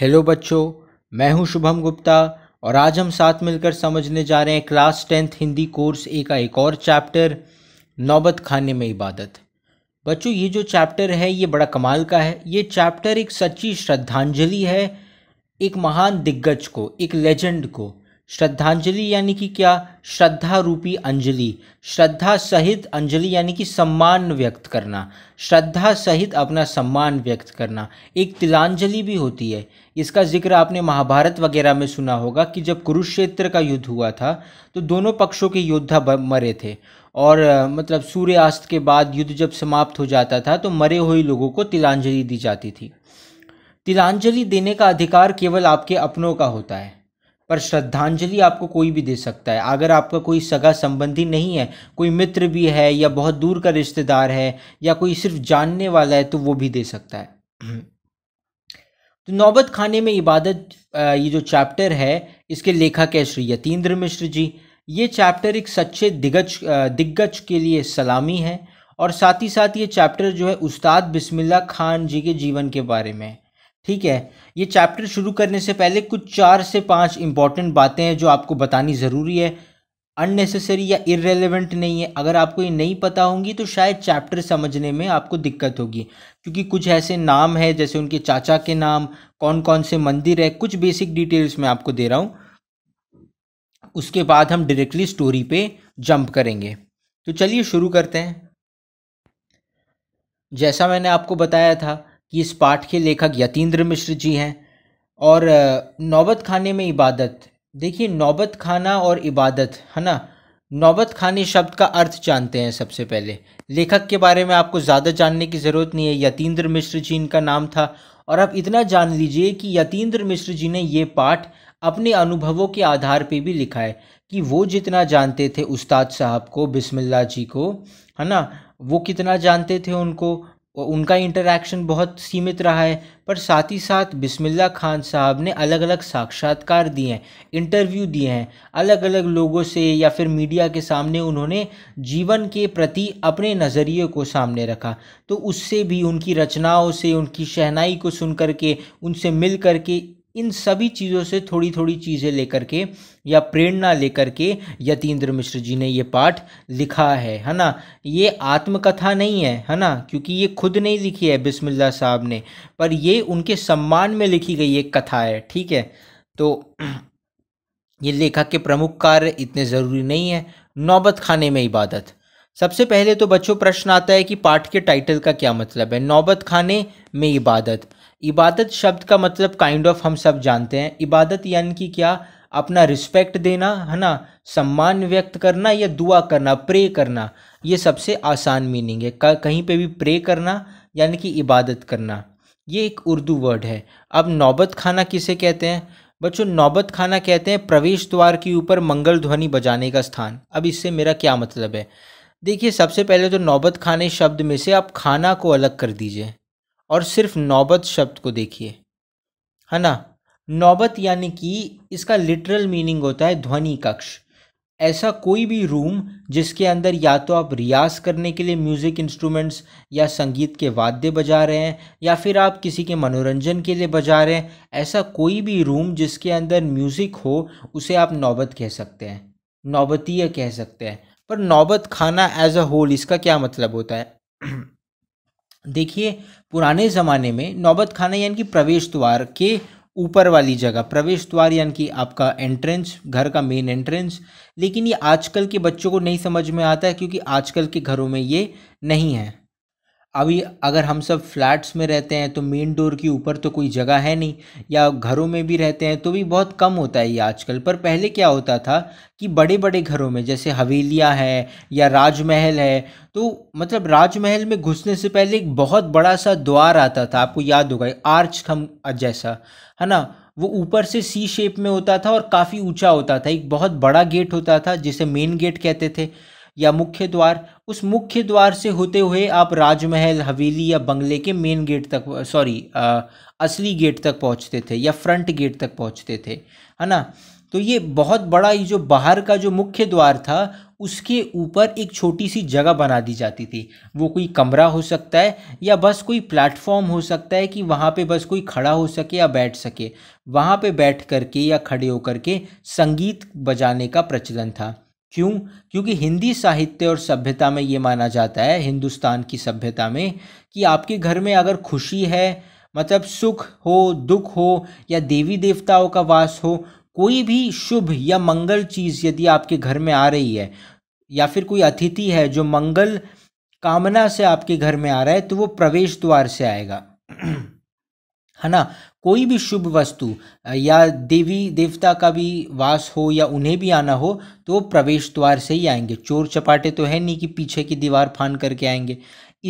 hello बच्चों मैं हूं शुभम गुप्ता और आज हम साथ मिलकर समझने जा रहे हैं class tenth Hindi course A का एक और चैप्टर नौबत खाने में इबादत बच्चों ये जो चैप्टर है ये बड़ा कमाल का है ये चैप्टर एक सच्ची श्रद्धांजलि है एक महान दिग्गज को एक लेजेंड को श्रद्धांजलि यानी कि क्या श्रद्धा रूपी अंजलि श्रद्धा सहित अंजलि यानी कि सम्मान व्यक्त करना श्रद्धा सहित अपना सम्मान व्यक्त करना एक तिलांजलि भी होती है इसका जिक्र आपने महाभारत वगैरह में सुना होगा कि जब कुरुक्षेत्र का युद्ध हुआ था तो दोनों पक्षों के योद्धा मरे थे और मतलब सूर्यास्त के बाद युद्ध जब समाप्त हो जाता था तो मरे हुए लोगों को तिलांजलि दी जाती थी तिलांजलि देने का अधिकार केवल आपके अपनों का होता है पर श्रद्धांजलि आपको कोई भी दे सकता है अगर आपका कोई सगा संबंधी नहीं है कोई मित्र भी है या बहुत दूर का रिश्तेदार है या कोई सिर्फ जानने वाला है तो वो भी दे सकता है तो नौबत खाने में इबादत ये जो चैप्टर है इसके लेखक है श्री यतीन्द्र मिश्र जी ये चैप्टर एक सच्चे दिग्गज दिग्गज के लिए सलामी है और साथ ही साथ ये चैप्टर जो है उस्ताद बिस्मिल्ला खान जी के जीवन के बारे में ठीक है ये चैप्टर शुरू करने से पहले कुछ चार से पांच इंपॉर्टेंट बातें हैं जो आपको बतानी ज़रूरी है अननेसेसरी या इरेलीवेंट नहीं है अगर आपको ये नहीं पता होंगी तो शायद चैप्टर समझने में आपको दिक्कत होगी क्योंकि कुछ ऐसे नाम है जैसे उनके चाचा के नाम कौन कौन से मंदिर है कुछ बेसिक डिटेल्स मैं आपको दे रहा हूँ उसके बाद हम डायरेक्टली स्टोरी पे जंप करेंगे तो चलिए शुरू करते हैं जैसा मैंने आपको बताया था कि इस पाठ के लेखक यतीन्द्र मिश्र जी हैं और नौबत खाने में इबादत देखिए नौबत खाना और इबादत है ना नौबत खाने शब्द का अर्थ जानते हैं सबसे पहले लेखक के बारे में आपको ज़्यादा जानने की ज़रूरत नहीं है यतीन्द्र मिश्र जी इनका नाम था और आप इतना जान लीजिए कि यतीन्द्र मिश्र जी ने ये पाठ अपने अनुभवों के आधार पर भी लिखा है कि वो जितना जानते थे उस्ताद साहब को बिस्मिल्ला जी को है ना वो कितना जानते थे उनको और उनका इंटरेक्शन बहुत सीमित रहा है पर साथ ही साथ बिस्मिल्ला खान साहब ने अलग अलग साक्षात्कार दिए हैं इंटरव्यू दिए हैं अलग अलग लोगों से या फिर मीडिया के सामने उन्होंने जीवन के प्रति अपने नज़रिए को सामने रखा तो उससे भी उनकी रचनाओं से उनकी शहनाई को सुन करके उनसे मिल करके इन सभी चीज़ों से थोड़ी थोड़ी चीज़ें लेकर के या प्रेरणा लेकर के यतीन्द्र मिश्र जी ने ये पाठ लिखा है है ना ये आत्मकथा नहीं है है ना क्योंकि ये खुद नहीं लिखी है बिस्मिल्लाह साहब ने पर ये उनके सम्मान में लिखी गई एक कथा है ठीक है तो ये लेखक के प्रमुख कार्य इतने ज़रूरी नहीं है नौबत खाने में इबादत सबसे पहले तो बच्चों प्रश्न आता है कि पाठ के टाइटल का क्या मतलब है नौबत खाने में इबादत इबादत शब्द का मतलब काइंड ऑफ हम सब जानते हैं इबादत यानी कि क्या अपना रिस्पेक्ट देना है ना सम्मान व्यक्त करना या दुआ करना प्रे करना ये सबसे आसान मीनिंग है कहीं पे भी प्रे करना यानी कि इबादत करना ये एक उर्दू वर्ड है अब नौबत खाना किसे कहते हैं बच्चों नौबत खाना कहते हैं प्रवेश द्वार के ऊपर मंगल ध्वनि बजाने का स्थान अब इससे मेरा क्या मतलब है देखिए सबसे पहले तो नौबत खाने शब्द में से आप खाना को अलग कर दीजिए और सिर्फ नौबत शब्द को देखिए है ना नौबत यानी कि इसका लिटरल मीनिंग होता है ध्वनि कक्ष ऐसा कोई भी रूम जिसके अंदर या तो आप रियाज करने के लिए म्यूज़िक इंस्ट्रूमेंट्स या संगीत के वाद्य बजा रहे हैं या फिर आप किसी के मनोरंजन के लिए बजा रहे हैं ऐसा कोई भी रूम जिसके अंदर म्यूज़िक हो उसे आप नौबत कह सकते हैं नौबतीय कह सकते हैं पर नौबत खाना एज अ होल इसका क्या मतलब होता है देखिए पुराने ज़माने में नौबत खाना यानी कि प्रवेश द्वार के ऊपर वाली जगह प्रवेश द्वार यानी कि आपका एंट्रेंस घर का मेन एंट्रेंस लेकिन ये आजकल के बच्चों को नहीं समझ में आता है क्योंकि आजकल के घरों में ये नहीं है अभी अगर हम सब फ्लैट्स में रहते हैं तो मेन डोर के ऊपर तो कोई जगह है नहीं या घरों में भी रहते हैं तो भी बहुत कम होता है ये आजकल पर पहले क्या होता था कि बड़े बड़े घरों में जैसे हवेलियाँ हैं या राजमहल है तो मतलब राजमहल में घुसने से पहले एक बहुत बड़ा सा द्वार आता था आपको याद होगा आर्च खम जैसा है ना वो ऊपर से सी शेप में होता था और काफ़ी ऊंचा होता था एक बहुत बड़ा गेट होता था जिसे मेन गेट कहते थे या मुख्य द्वार उस मुख्य द्वार से होते हुए आप राजमहल हवेली या बंगले के मेन गेट तक सॉरी असली गेट तक पहुंचते थे या फ्रंट गेट तक पहुंचते थे है ना तो ये बहुत बड़ा ये जो बाहर का जो मुख्य द्वार था उसके ऊपर एक छोटी सी जगह बना दी जाती थी वो कोई कमरा हो सकता है या बस कोई प्लेटफॉर्म हो सकता है कि वहाँ पे बस कोई खड़ा हो सके या बैठ सके वहाँ पे बैठ करके या खड़े होकर के संगीत बजाने का प्रचलन था क्यों क्योंकि हिंदी साहित्य और सभ्यता में ये माना जाता है हिंदुस्तान की सभ्यता में कि आपके घर में अगर खुशी है मतलब सुख हो दुख हो या देवी देवताओं का वास हो कोई भी शुभ या मंगल चीज़ यदि आपके घर में आ रही है या फिर कोई अतिथि है जो मंगल कामना से आपके घर में आ रहा है तो वो प्रवेश द्वार से आएगा है ना कोई भी शुभ वस्तु या देवी देवता का भी वास हो या उन्हें भी आना हो तो वो प्रवेश द्वार से ही आएंगे चोर चपाटे तो है नहीं कि पीछे की दीवार फान करके आएंगे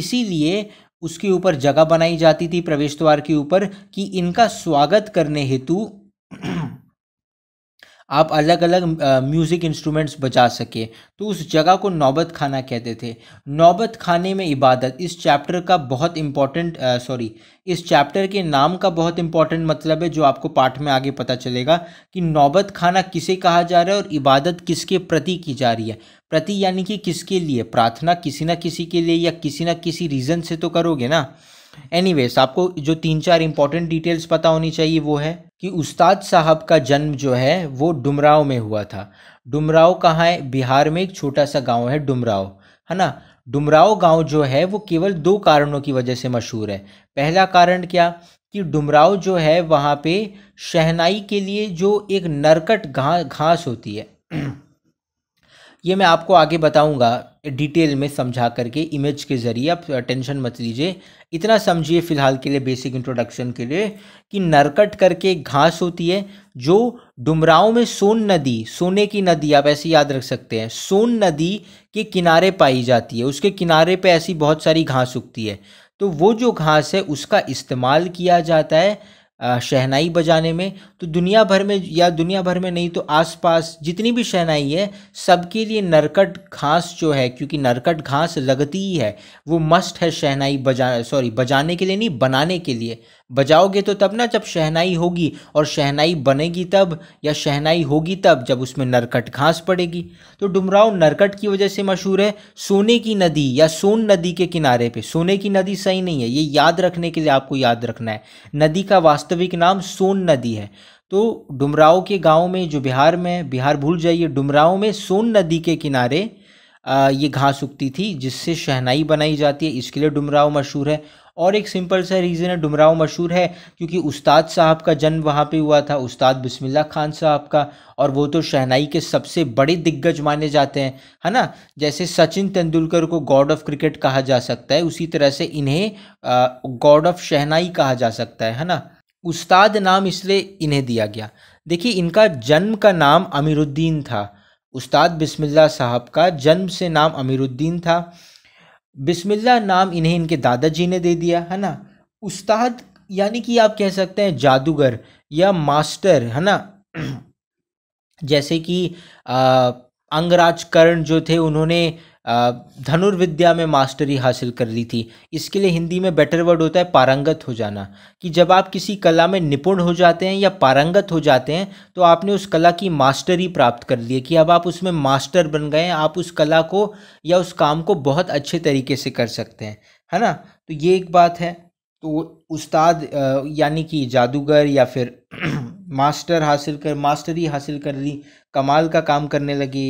इसीलिए उसके ऊपर जगह बनाई जाती थी प्रवेश द्वार के ऊपर कि इनका स्वागत करने हेतु आप अलग अलग म्यूज़िक इंस्ट्रूमेंट्स बजा सके तो उस जगह को नौबत खाना कहते थे नौबत खाने में इबादत इस चैप्टर का बहुत इम्पॉर्टेंट सॉरी इस चैप्टर के नाम का बहुत इम्पॉर्टेंट मतलब है जो आपको पाठ में आगे पता चलेगा कि नौबत खाना किसे कहा जा रहा है और इबादत किसके प्रति की जा रही है प्रति यानी कि किसके लिए प्रार्थना किसी न किसी के लिए या किसी न किसी रीज़न से तो करोगे ना एनीवेज आपको जो तीन चार इंपॉर्टेंट डिटेल्स पता होनी चाहिए वो है कि उस्ताद साहब का जन्म जो है वो डुमराव में हुआ था डुमराव कहाँ है बिहार में एक छोटा सा गांव है डुमराव है ना डुमराव गांव जो है वो केवल दो कारणों की वजह से मशहूर है पहला कारण क्या कि डुमराव जो है वहाँ पे शहनाई के लिए जो एक नरकट घास होती है ये मैं आपको आगे बताऊंगा डिटेल में समझा करके इमेज के ज़रिए आप टेंशन मत लीजिए इतना समझिए फ़िलहाल के लिए बेसिक इंट्रोडक्शन के लिए कि नरकट करके घास होती है जो डुमराव में सोन नदी सोने की नदी आप ऐसे याद रख सकते हैं सोन नदी के किनारे पाई जाती है उसके किनारे पे ऐसी बहुत सारी घास उगती है तो वो जो घास है उसका इस्तेमाल किया जाता है शहनाई बजाने में तो दुनिया भर में या दुनिया भर में नहीं तो आसपास जितनी भी शहनाई है सबके लिए नरकट घास जो है क्योंकि नरकट घास लगती ही है वो मस्ट है शहनाई बजा सॉरी बजाने के लिए नहीं बनाने के लिए बजाओगे तो तब ना जब शहनाई होगी और शहनाई बनेगी तब या शहनाई होगी तब जब उसमें नरकट घास पड़ेगी तो डुमराव नरकट की वजह से मशहूर है सोने की नदी या सोन नदी के किनारे पे सोने की नदी सही नहीं है ये याद रखने के लिए आपको याद रखना है नदी का वास्तविक नाम सोन नदी है तो डुमराव के गाँव में जो बिहार में बिहार भूल जाइए डुमराव में सोन नदी के किनारे ये घास उगती थी जिससे शहनाई बनाई जाती है इसके लिए डुमराव मशहूर है और एक सिंपल सा रीज़न है डुमराव मशहूर है क्योंकि उस्ताद साहब का जन्म वहाँ पे हुआ था उस्ताद बिस्मिल्लाह खान साहब का और वो तो शहनाई के सबसे बड़े दिग्गज माने जाते हैं है ना जैसे सचिन तेंदुलकर को गॉड ऑफ क्रिकेट कहा जा सकता है उसी तरह से इन्हें गॉड ऑफ शहनाई कहा जा सकता है है ना उस्ताद नाम इसलिए इन्हें दिया गया देखिए इनका जन्म का नाम अमीरुद्दीन था उस्ताद बिस्मिल्ला साहब का जन्म से नाम अमीरुद्दीन था बिस्मिल्ला नाम इन्हें इनके दादाजी ने दे दिया है ना उस्ताद यानी कि आप कह सकते हैं जादूगर या मास्टर है ना जैसे कि अंगराज कर्ण जो थे उन्होंने धनुर्विद्या में मास्टरी हासिल कर ली थी इसके लिए हिंदी में बेटर वर्ड होता है पारंगत हो जाना कि जब आप किसी कला में निपुण हो जाते हैं या पारंगत हो जाते हैं तो आपने उस कला की मास्टरी प्राप्त कर ली है कि अब आप उसमें मास्टर बन गए हैं आप उस कला को या उस काम को बहुत अच्छे तरीके से कर सकते हैं है ना तो ये एक बात है तो उस्ताद यानी कि जादूगर या फिर मास्टर हासिल कर मास्टरी हासिल कर ली कमाल का काम करने लगे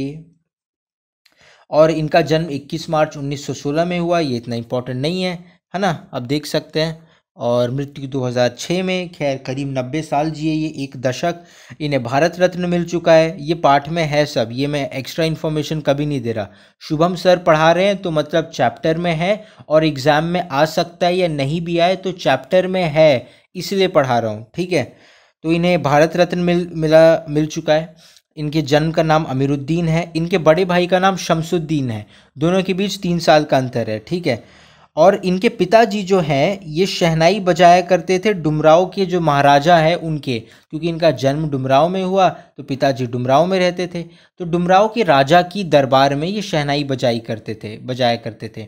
और इनका जन्म 21 मार्च 1916 में हुआ ये इतना इम्पोर्टेंट नहीं है है ना आप देख सकते हैं और मृत्यु 2006 में खैर करीब 90 साल जिए ये एक दशक इन्हें भारत रत्न मिल चुका है ये पाठ में है सब ये मैं एक्स्ट्रा इन्फॉर्मेशन कभी नहीं दे रहा शुभम सर पढ़ा रहे हैं तो मतलब चैप्टर में है और एग्ज़ाम में आ सकता है या नहीं भी आए तो चैप्टर में है इसलिए पढ़ा रहा हूँ ठीक है तो इन्हें भारत रत्न मिल मिला मिल चुका है इनके जन्म का नाम अमीरुद्दीन है इनके बड़े भाई का नाम शमसुद्दीन है दोनों के बीच तीन साल का अंतर है ठीक है और इनके पिताजी जो हैं ये शहनाई बजाया करते थे डुमराव के जो महाराजा हैं उनके क्योंकि इनका जन्म डुमराव में हुआ तो पिताजी डुमराव में रहते थे तो डुमराव के राजा की दरबार में ये शहनाई बजाई करते थे बजाया करते थे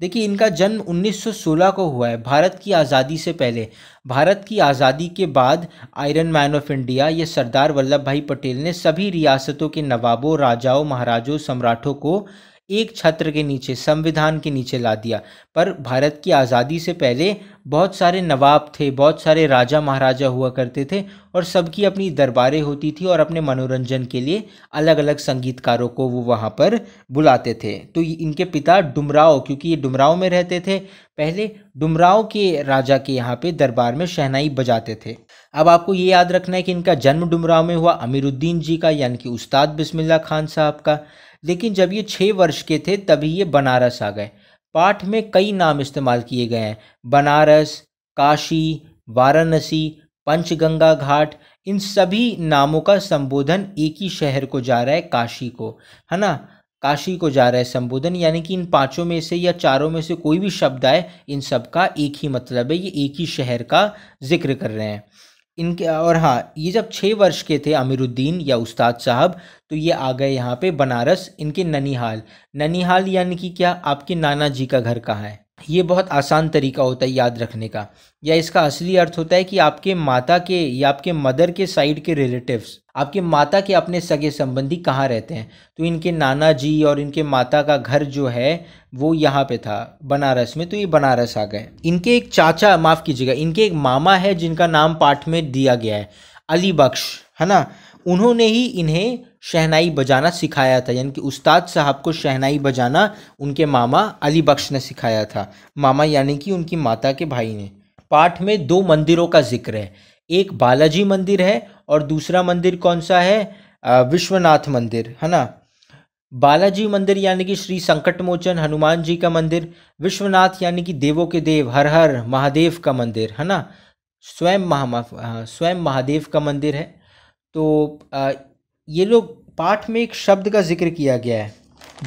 देखिए इनका जन्म 1916 को हुआ है भारत की आज़ादी से पहले भारत की आज़ादी के बाद आयरन मैन ऑफ इंडिया ये सरदार वल्लभ भाई पटेल ने सभी रियासतों के नवाबों राजाओं महाराजों सम्राटों को एक छत्र के नीचे संविधान के नीचे ला दिया पर भारत की आज़ादी से पहले बहुत सारे नवाब थे बहुत सारे राजा महाराजा हुआ करते थे और सबकी अपनी दरबारें होती थी और अपने मनोरंजन के लिए अलग अलग संगीतकारों को वो वहाँ पर बुलाते थे तो इनके पिता डुमराव क्योंकि ये डुमराव में रहते थे पहले डुमराव के राजा के यहाँ पे दरबार में शहनाई बजाते थे अब आपको ये याद रखना है कि इनका जन्म डुमराव में हुआ अमीरुद्दीन जी का यानी कि उस्ताद बिस्मिल्ला खान साहब का लेकिन जब ये छः वर्ष के थे तभी ये बनारस आ गए पाठ में कई नाम इस्तेमाल किए गए हैं बनारस काशी वाराणसी पंचगंगा घाट इन सभी नामों का संबोधन एक ही शहर को जा रहा है काशी को है ना काशी को जा रहा है संबोधन यानी कि इन पांचों में से या चारों में से कोई भी शब्द आए इन सब का एक ही मतलब है ये एक ही शहर का जिक्र कर रहे हैं इनके और हाँ ये जब छः वर्ष के थे अमीरुद्दीन या उस्ताद साहब तो ये आ गए यहाँ पे बनारस इनके ननिहाल ननिहाल यानी कि क्या आपके नाना जी का घर कहाँ है ये बहुत आसान तरीका होता है याद रखने का या इसका असली अर्थ होता है कि आपके माता के या आपके मदर के साइड के रिलेटिव्स आपके माता के अपने सगे संबंधी कहाँ रहते हैं तो इनके नाना जी और इनके माता का घर जो है वो यहाँ पे था बनारस में तो ये बनारस आ गए इनके एक चाचा माफ़ कीजिएगा इनके एक मामा है जिनका नाम पाठ में दिया गया है अली बख्श है ना उन्होंने ही इन्हें शहनाई बजाना सिखाया था यानी कि उस्ताद साहब को शहनाई बजाना उनके मामा अली बख्श ने सिखाया था मामा यानी कि उनकी माता के भाई ने पाठ में दो मंदिरों का जिक्र है एक बालाजी मंदिर है और दूसरा मंदिर कौन सा है विश्वनाथ मंदिर है ना बालाजी मंदिर यानी कि श्री संकटमोचन हनुमान जी का मंदिर विश्वनाथ यानी कि देवों के देव हर हर महादेव का मंदिर है ना स्वयं महा स्वयं महादेव का मंदिर है तो ये लोग पाठ में एक शब्द का जिक्र किया गया है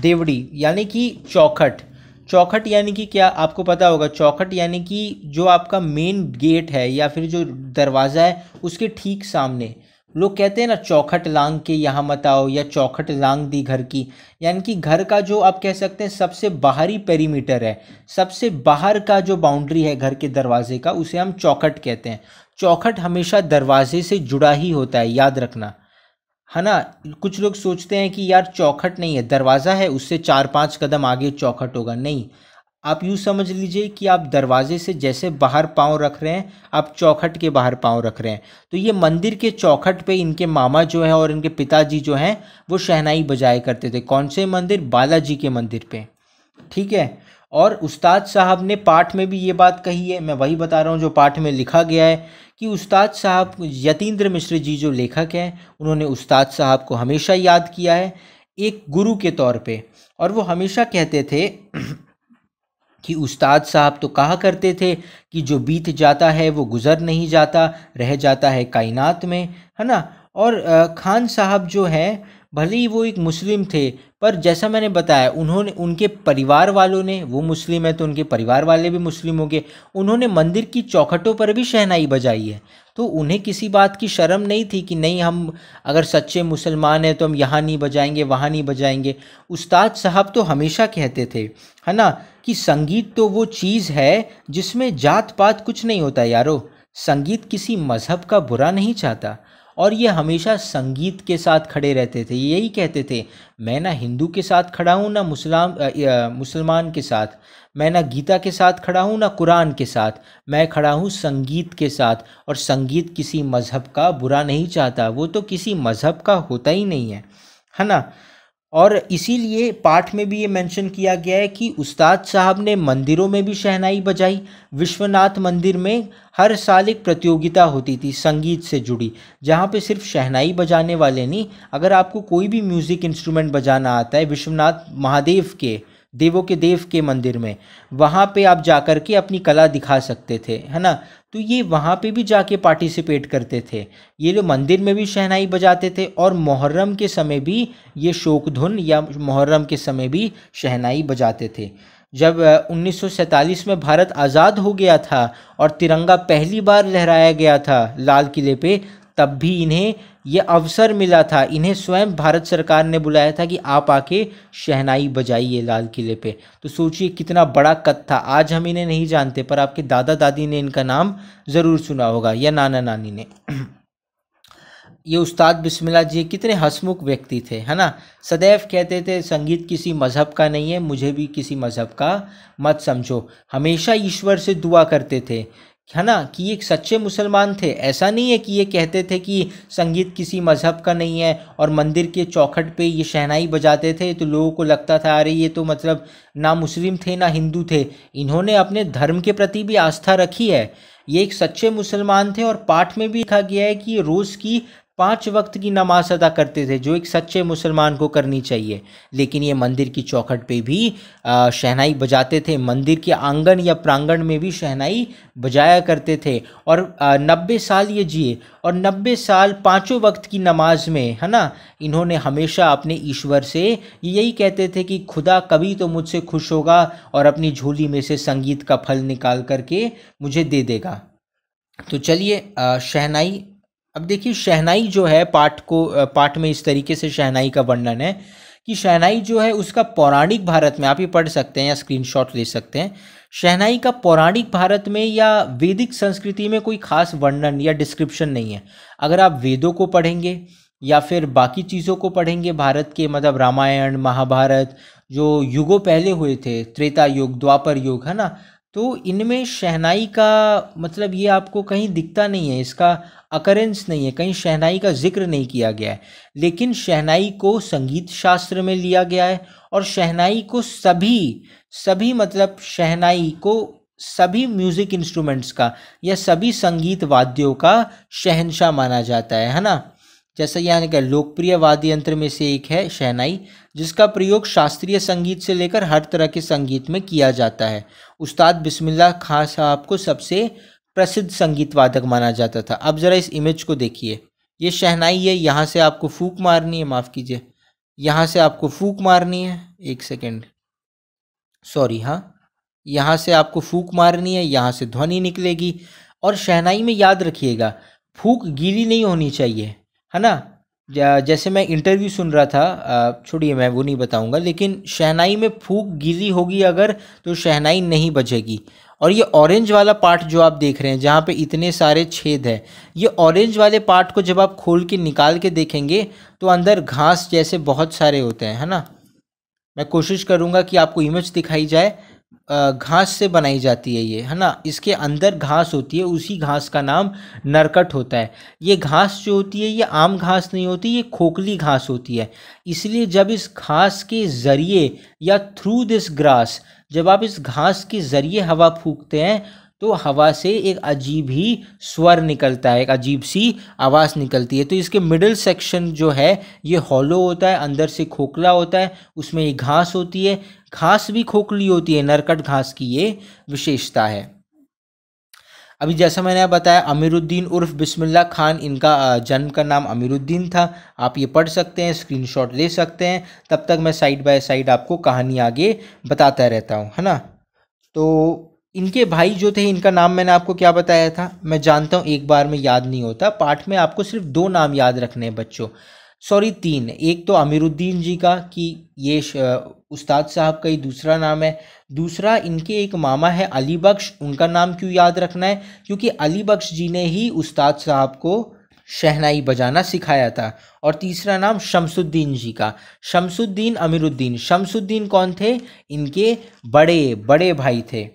देवड़ी यानी कि चौखट चौखट यानी कि क्या आपको पता होगा चौखट यानी कि जो आपका मेन गेट है या फिर जो दरवाज़ा है उसके ठीक सामने लोग कहते हैं ना चौखट लांग के यहाँ मत आओ या चौखट लांग दी घर की यानी कि घर का जो आप कह सकते हैं सबसे बाहरी पेरीमीटर है सबसे बाहर का जो बाउंड्री है घर के दरवाजे का उसे हम चौखट कहते हैं चौखट हमेशा दरवाजे से जुड़ा ही होता है याद रखना है ना कुछ लोग सोचते हैं कि यार चौखट नहीं है दरवाज़ा है उससे चार पाँच कदम आगे चौखट होगा नहीं आप यूँ समझ लीजिए कि आप दरवाजे से जैसे बाहर पाँव रख रहे हैं आप चौखट के बाहर पाँव रख रहे हैं तो ये मंदिर के चौखट पे इनके मामा जो है और इनके पिताजी जो हैं वो शहनाई बजाया करते थे कौन से मंदिर बालाजी के मंदिर पे ठीक है और उस्ताद साहब ने पाठ में भी ये बात कही है मैं वही बता रहा हूँ जो पाठ में लिखा गया है कि उस्ताद साहब यतीन्द्र मिश्र जी जो लेखक हैं उन्होंने उस्ताद साहब को हमेशा याद किया है एक गुरु के तौर पे और वो हमेशा कहते थे कि उस्ताद साहब तो कहा करते थे कि जो बीत जाता है वो गुज़र नहीं जाता रह जाता है कायनात में है ना और खान साहब जो हैं भले ही वो एक मुस्लिम थे पर जैसा मैंने बताया उन्होंने उनके परिवार वालों ने वो मुस्लिम है तो उनके परिवार वाले भी मुस्लिम होंगे उन्होंने मंदिर की चौखटों पर भी शहनाई बजाई है तो उन्हें किसी बात की शर्म नहीं थी कि नहीं हम अगर सच्चे मुसलमान हैं तो हम यहाँ नहीं बजाएंगे वहाँ नहीं बजाएंगे उस्ताद साहब तो हमेशा कहते थे है ना कि संगीत तो वो चीज़ है जिसमें जात पात कुछ नहीं होता यारो संगीत किसी मज़हब का बुरा नहीं चाहता और ये हमेशा संगीत के साथ खड़े रहते थे यही कहते थे मैं ना हिंदू के साथ खड़ा हूँ ना मुस्लाम मुसलमान के साथ मैं ना गीता के साथ खड़ा हूँ ना कुरान के साथ मैं खड़ा हूँ संगीत के साथ और संगीत किसी मज़हब का बुरा नहीं चाहता वो तो किसी मज़हब का होता ही नहीं है है ना और इसीलिए पाठ में भी ये मेंशन किया गया है कि उस्ताद साहब ने मंदिरों में भी शहनाई बजाई विश्वनाथ मंदिर में हर साल एक प्रतियोगिता होती थी संगीत से जुड़ी जहाँ पे सिर्फ शहनाई बजाने वाले नहीं अगर आपको कोई भी म्यूज़िक इंस्ट्रूमेंट बजाना आता है विश्वनाथ महादेव के देवों के देव के मंदिर में वहाँ पे आप जाकर के अपनी कला दिखा सकते थे है ना तो ये वहाँ पे भी जाके पार्टिसिपेट करते थे ये लोग मंदिर में भी शहनाई बजाते थे और मुहर्रम के समय भी ये शोक धुन या मुहर्रम के समय भी शहनाई बजाते थे जब 1947 में भारत आज़ाद हो गया था और तिरंगा पहली बार लहराया गया था लाल किले पे तब भी इन्हें यह अवसर मिला था इन्हें स्वयं भारत सरकार ने बुलाया था कि आप आके शहनाई बजाइए लाल किले पे तो सोचिए कितना बड़ा कद था आज हम इन्हें नहीं जानते पर आपके दादा दादी ने इनका नाम ज़रूर सुना होगा या नाना नानी ने ये उस्ताद बिस्मिल्ला जी कितने हसमुख व्यक्ति थे है ना सदैव कहते थे संगीत किसी मज़हब का नहीं है मुझे भी किसी मज़हब का मत समझो हमेशा ईश्वर से दुआ करते थे है ना कि ये सच्चे मुसलमान थे ऐसा नहीं है कि ये कहते थे कि संगीत किसी मज़हब का नहीं है और मंदिर के चौखट पे ये शहनाई बजाते थे तो लोगों को लगता था अरे ये तो मतलब ना मुस्लिम थे ना हिंदू थे इन्होंने अपने धर्म के प्रति भी आस्था रखी है ये एक सच्चे मुसलमान थे और पाठ में भी लिखा गया है कि रोज़ की पाँच वक्त की नमाज अदा करते थे जो एक सच्चे मुसलमान को करनी चाहिए लेकिन ये मंदिर की चौखट पे भी शहनाई बजाते थे मंदिर के आंगन या प्रांगण में भी शहनाई बजाया करते थे और नब्बे साल ये जिए और नब्बे साल पाँचों वक्त की नमाज में है ना इन्होंने हमेशा अपने ईश्वर से यही कहते थे कि खुदा कभी तो मुझसे खुश होगा और अपनी झोली में से संगीत का फल निकाल करके मुझे दे देगा तो चलिए शहनाई अब देखिए शहनाई जो है पाठ को पाठ में इस तरीके से शहनाई का वर्णन है कि शहनाई जो है उसका पौराणिक भारत में आप ये पढ़ सकते हैं या स्क्रीनशॉट ले सकते हैं शहनाई का पौराणिक भारत में या वैदिक संस्कृति में कोई खास वर्णन या डिस्क्रिप्शन नहीं है अगर आप वेदों को पढ़ेंगे या फिर बाकी चीज़ों को पढ़ेंगे भारत के मतलब रामायण महाभारत जो युगों पहले हुए थे त्रेता युग द्वापर युग है ना तो इनमें शहनाई का मतलब ये आपको कहीं दिखता नहीं है इसका अकरेंस नहीं है कहीं शहनाई का जिक्र नहीं किया गया है लेकिन शहनाई को संगीत शास्त्र में लिया गया है और शहनाई को सभी सभी मतलब शहनाई को सभी म्यूज़िक इंस्ट्रूमेंट्स का या सभी संगीत वाद्यों का शहनशाह माना जाता है है ना जैसा यहाँ क्या लोकप्रिय वाद्य यंत्र में से एक है शहनाई जिसका प्रयोग शास्त्रीय संगीत से लेकर हर तरह के संगीत में किया जाता है उस्ताद बिस्मिल्लाह खां साहब को सबसे प्रसिद्ध संगीत वादक माना जाता था अब ज़रा इस इमेज को देखिए ये शहनाई है यहाँ से आपको फूक मारनी है माफ़ कीजिए यहाँ से आपको फूक मारनी है एक सेकेंड सॉरी हाँ यहाँ से आपको फूक मारनी है यहाँ से ध्वनि निकलेगी और शहनाई में याद रखिएगा फूक गीली नहीं होनी चाहिए है ना जैसे मैं इंटरव्यू सुन रहा था छोड़िए मैं वो नहीं बताऊंगा लेकिन शहनाई में फूक गिरी होगी अगर तो शहनाई नहीं बचेगी और ये ऑरेंज वाला पार्ट जो आप देख रहे हैं जहाँ पे इतने सारे छेद हैं ये ऑरेंज वाले पार्ट को जब आप खोल के निकाल के देखेंगे तो अंदर घास जैसे बहुत सारे होते हैं है ना मैं कोशिश करूँगा कि आपको इमेज दिखाई जाए घास से बनाई जाती है ये है ना इसके अंदर घास होती है उसी घास का नाम नरकट होता है ये घास जो होती है ये आम घास नहीं होती ये खोखली घास होती है इसलिए जब इस घास के ज़रिए या थ्रू दिस ग्रास जब आप इस घास के ज़रिए हवा फूकते हैं तो हवा से एक अजीब ही स्वर निकलता है एक अजीब सी आवाज़ निकलती है तो इसके मिडिल सेक्शन जो है ये हॉलो होता है अंदर से खोखला होता है उसमें ये घास होती है घास भी खोखली होती है नरकट घास की ये विशेषता है अभी जैसा मैंने बताया अमीरुद्दीन उर्फ बिस्मिल्ला खान इनका जन्म का नाम अमीरुद्दीन था आप ये पढ़ सकते हैं स्क्रीनशॉट ले सकते हैं तब तक मैं साइड बाय साइड आपको कहानी आगे बताता रहता हूँ है ना तो इनके भाई जो थे इनका नाम मैंने आपको क्या बताया था मैं जानता हूँ एक बार में याद नहीं होता पाठ में आपको सिर्फ दो नाम याद रखने हैं बच्चों सॉरी तीन एक तो अमीरुद्दीन जी का कि ये उस्ताद साहब का ही दूसरा नाम है दूसरा इनके एक मामा है अली बख्श उनका नाम क्यों याद रखना है क्योंकि अली बख्श जी ने ही उस्ताद साहब को शहनाई बजाना सिखाया था और तीसरा नाम शमसुद्दीन जी का शमसुद्दीन अमीरुद्दीन शमसुद्दीन कौन थे इनके बड़े बड़े भाई थे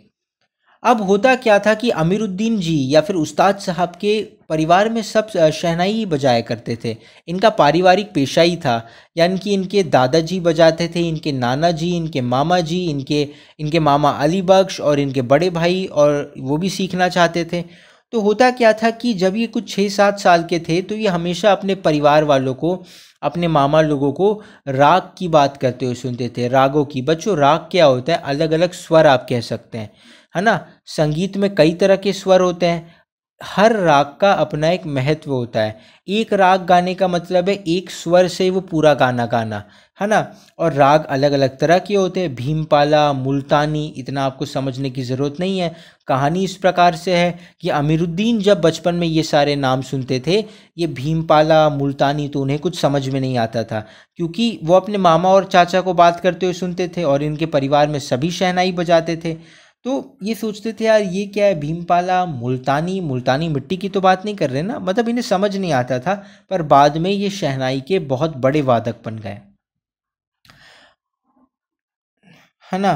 अब होता क्या था कि अमीरुद्दीन जी या फिर उस्ताद साहब के परिवार में सब शहनाई ही बजाया करते थे इनका पारिवारिक पेशा ही था यानी कि इनके दादाजी बजाते थे इनके नाना जी इनके मामा जी इनके इनके मामा अली बख्श और इनके बड़े भाई और वो भी सीखना चाहते थे तो होता क्या था कि जब ये कुछ छः सात साल के थे तो ये हमेशा अपने परिवार वालों को अपने मामा लोगों को राग की बात करते हुए सुनते थे रागों की बच्चों राग क्या होता है अलग अलग स्वर आप कह सकते हैं है ना संगीत में कई तरह के स्वर होते हैं हर राग का अपना एक महत्व होता है एक राग गाने का मतलब है एक स्वर से वो पूरा गाना गाना है ना और राग अलग अलग तरह के होते हैं भीमपाला मुल्तानी इतना आपको समझने की ज़रूरत नहीं है कहानी इस प्रकार से है कि अमीरुद्दीन जब बचपन में ये सारे नाम सुनते थे ये भीमपाला मुल्तानी तो उन्हें कुछ समझ में नहीं आता था क्योंकि वो अपने मामा और चाचा को बात करते हुए सुनते थे और इनके परिवार में सभी शहनाई बजाते थे तो ये सोचते थे यार ये क्या है भीमपाला मुल्तानी मुल्तानी मिट्टी की तो बात नहीं कर रहे ना मतलब इन्हें समझ नहीं आता था पर बाद में ये शहनाई के बहुत बड़े वादक बन गए है ना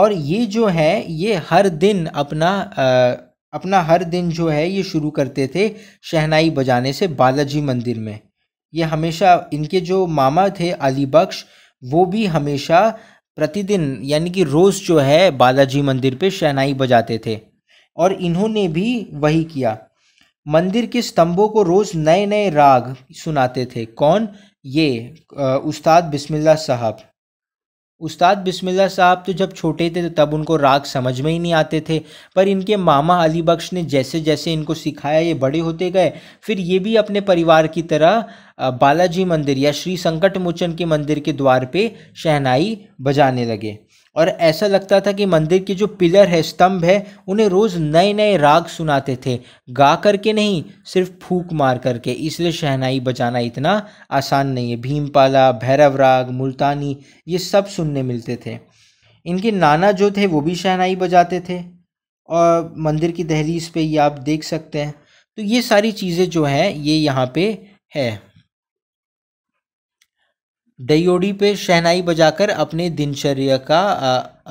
और ये जो है ये हर दिन अपना आ, अपना हर दिन जो है ये शुरू करते थे शहनाई बजाने से बालाजी मंदिर में ये हमेशा इनके जो मामा थे अली बख्श वो भी हमेशा प्रतिदिन यानी कि रोज़ जो है बालाजी मंदिर पे शहनाई बजाते थे और इन्होंने भी वही किया मंदिर के स्तंभों को रोज़ नए नए राग सुनाते थे कौन ये उस्ताद बिस्मिल्लाह साहब उस्ताद बिस्मिल्ला साहब तो जब छोटे थे तो तब उनको राग समझ में ही नहीं आते थे पर इनके मामा अली बख्श ने जैसे जैसे इनको सिखाया ये बड़े होते गए फिर ये भी अपने परिवार की तरह बालाजी मंदिर या श्री संकट मोचन के मंदिर के द्वार पे शहनाई बजाने लगे और ऐसा लगता था कि मंदिर के जो पिलर है स्तंभ है उन्हें रोज़ नए नए राग सुनाते थे गा करके नहीं सिर्फ फूक मार करके इसलिए शहनाई बजाना इतना आसान नहीं है भीमपाला भैरव राग मुल्तानी ये सब सुनने मिलते थे इनके नाना जो थे वो भी शहनाई बजाते थे और मंदिर की दहलीज पे ये आप देख सकते हैं तो ये सारी चीज़ें जो हैं ये यहाँ पे है डयोडी पे शहनाई बजाकर अपने दिनचर्या का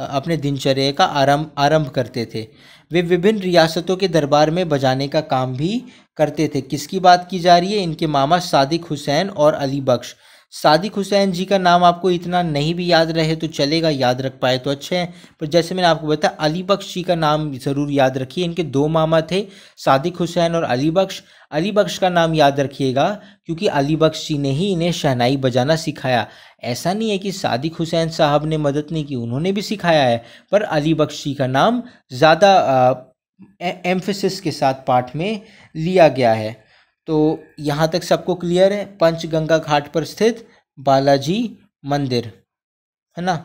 अपने दिनचर्या का आरंभ आरंभ करते थे वे विभिन्न रियासतों के दरबार में बजाने का काम भी करते थे किसकी बात की जा रही है इनके मामा सादिक हुसैन और अली बख्श सादिक हुसैन जी का नाम आपको इतना नहीं भी याद रहे तो चलेगा याद रख पाए तो अच्छे हैं पर जैसे मैंने आपको बताया अली बख्श जी का नाम ज़रूर याद रखिए इनके दो मामा थे सादिक हुसैन और अली बख्श अली बख्श का नाम याद रखिएगा क्योंकि अली बख्श जी ने ही इन्हें शहनाई बजाना सिखाया ऐसा नहीं है कि सादिक हुसैन साहब ने मदद नहीं की उन्होंने भी सिखाया है पर अली बख्श जी का नाम ज़्यादा एम्फेसिस के साथ पाठ में लिया गया है तो यहाँ तक सबको क्लियर है पंचगंगा घाट पर स्थित बालाजी मंदिर है ना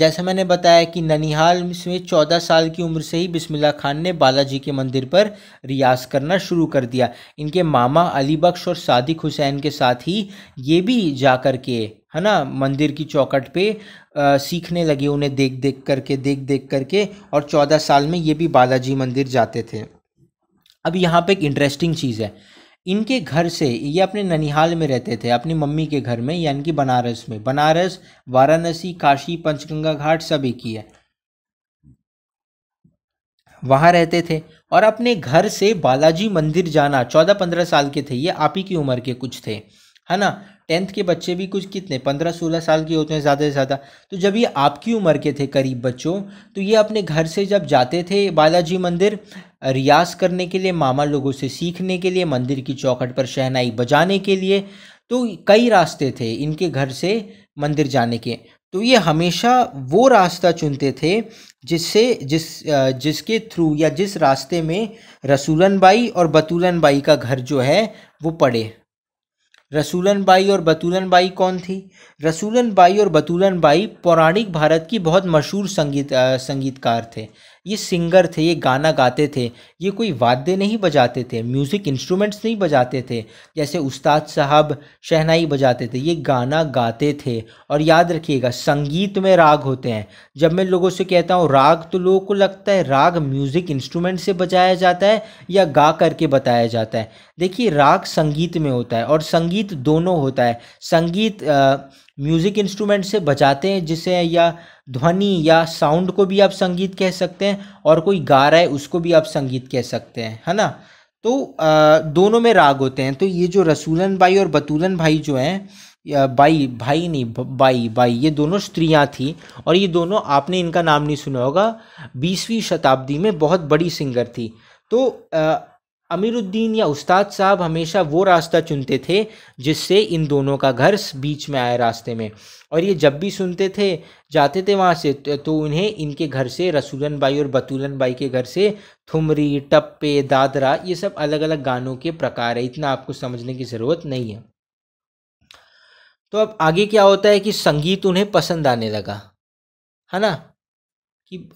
जैसा मैंने बताया कि ननिहाल में चौदह साल की उम्र से ही बिस्मिल्ला खान ने बालाजी के मंदिर पर रियाज करना शुरू कर दिया इनके मामा अली बख्श और सादिक हुसैन के साथ ही ये भी जा कर के है ना मंदिर की चौकट पे आ, सीखने लगे उन्हें देख देख करके देख देख करके और चौदह साल में ये भी बालाजी मंदिर जाते थे अब यहाँ पे एक इंटरेस्टिंग चीज़ है इनके घर से ये अपने ननिहाल में रहते थे अपनी मम्मी के घर में यानी कि बनारस में बनारस वाराणसी काशी पंचगंगा घाट सब एक ही है वहाँ रहते थे और अपने घर से बालाजी मंदिर जाना चौदह पंद्रह साल के थे ये आप ही की उम्र के कुछ थे है ना टेंथ के बच्चे भी कुछ कितने पंद्रह सोलह साल के होते हैं ज़्यादा से ज़्यादा तो जब ये आपकी उम्र के थे करीब बच्चों तो ये अपने घर से जब जाते थे बालाजी मंदिर रियाज करने के लिए मामा लोगों से सीखने के लिए मंदिर की चौखट पर शहनाई बजाने के लिए तो कई रास्ते थे इनके घर से मंदिर जाने के तो ये हमेशा वो रास्ता चुनते थे जिससे जिस जिसके थ्रू या जिस रास्ते में रसूलन बाई और बतूलन बाई का घर जो है वो पड़े रसूलन बाई और बतूलन बाई कौन थी रसूलन बाई और बतूलन बाई पौराणिक भारत की बहुत मशहूर संगीत संगीतकार थे ये सिंगर थे ये गाना गाते थे ये कोई वाद्य नहीं बजाते थे म्यूज़िक इंस्ट्रूमेंट्स नहीं बजाते थे जैसे उस्ताद साहब शहनाई बजाते थे ये गाना गाते थे और याद रखिएगा संगीत में राग होते हैं जब मैं लोगों से कहता हूँ राग तो लोगों को लगता है राग म्यूज़िक इंस्ट्रूमेंट से बजाया जाता है या गा करके बताया जाता है देखिए राग संगीत में होता है और संगीत दोनों होता है संगीत म्यूज़िक इंस्ट्रूमेंट से बजाते हैं जिसे या ध्वनि या साउंड को भी आप संगीत कह सकते हैं और कोई गा रहा है उसको भी आप संगीत कह सकते हैं है ना तो आ, दोनों में राग होते हैं तो ये जो रसूलन बाई और बतूलन भाई जो हैं बाई भाई नहीं बाई बाई ये दोनों स्त्रियां थी और ये दोनों आपने इनका नाम नहीं सुना होगा बीसवीं शताब्दी में बहुत बड़ी सिंगर थी तो आ, अमीरुद्दीन या उस्ताद साहब हमेशा वो रास्ता चुनते थे जिससे इन दोनों का घर बीच में आए रास्ते में और ये जब भी सुनते थे जाते थे वहाँ से तो, तो उन्हें इनके घर से रसूलन बाई और बतूलन बाई के घर से थुमरी टप्पे दादरा ये सब अलग अलग गानों के प्रकार है इतना आपको समझने की ज़रूरत नहीं है तो अब आगे क्या होता है कि संगीत उन्हें पसंद आने लगा है ना कि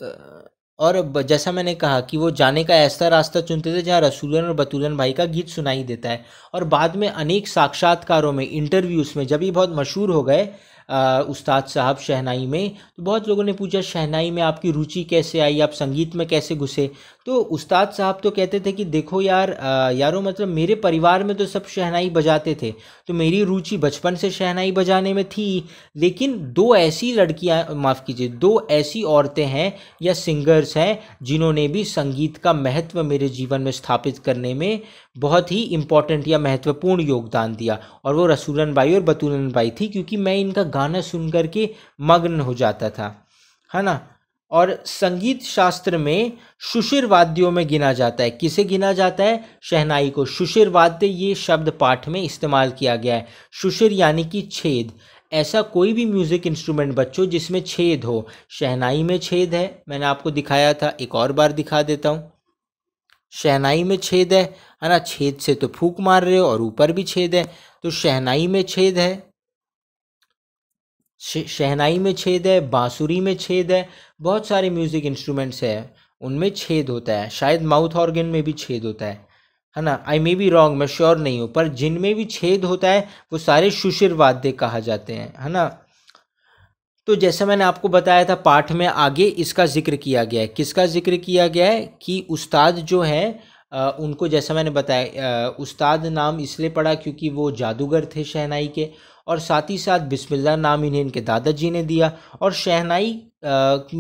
और जैसा मैंने कहा कि वो जाने का ऐसा रास्ता चुनते थे जहाँ रसूलन और बतूलन भाई का गीत सुनाई देता है और बाद में अनेक साक्षात्कारों में इंटरव्यूज़ में जब ये बहुत मशहूर हो गए उस्ताद साहब शहनाई में तो बहुत लोगों ने पूछा शहनाई में आपकी रुचि कैसे आई आप संगीत में कैसे घुसे तो उस्ताद साहब तो कहते थे कि देखो यार यारों यारो मतलब मेरे परिवार में तो सब शहनाई बजाते थे तो मेरी रुचि बचपन से शहनाई बजाने में थी लेकिन दो ऐसी लड़कियां माफ़ कीजिए दो ऐसी औरतें हैं या सिंगर्स हैं जिन्होंने भी संगीत का महत्व मेरे जीवन में स्थापित करने में बहुत ही इम्पॉर्टेंट या महत्वपूर्ण योगदान दिया और वो रसूलन बाई और बतूलन बाई थी क्योंकि मैं इनका गाना सुन करके मग्न हो जाता था है ना और संगीत शास्त्र में शुशिर वाद्यों में गिना जाता है किसे गिना जाता है शहनाई को शुशिर वाद्य ये शब्द पाठ में इस्तेमाल किया गया है शुशिर यानी कि छेद ऐसा कोई भी म्यूज़िक इंस्ट्रूमेंट बच्चों जिसमें छेद हो शहनाई में छेद है मैंने आपको दिखाया था एक और बार दिखा देता हूँ शहनाई में छेद है है ना छेद से तो फूक मार रहे हो और ऊपर भी छेद है तो शहनाई में छेद है शहनाई में छेद है बाँसुरी में छेद है बहुत सारे म्यूज़िक इंस्ट्रूमेंट्स है उनमें छेद होता है शायद माउथ ऑर्गन में भी छेद होता है है ना आई मे बी रॉन्ग मैं श्योर नहीं हूँ पर जिनमें भी छेद होता है वो सारे शुशिर वाद्य कहा जाते हैं है ना तो जैसा मैंने आपको बताया था पाठ में आगे इसका जिक्र किया गया है किसका जिक्र किया गया है कि उस्ताद जो है आ, उनको जैसा मैंने बताया उस्ताद नाम इसलिए पड़ा क्योंकि वो जादूगर थे शहनाई के और साथ ही साथ बिस्मिल्लाह नाम इन्हें इनके दादाजी ने दिया और शहनाई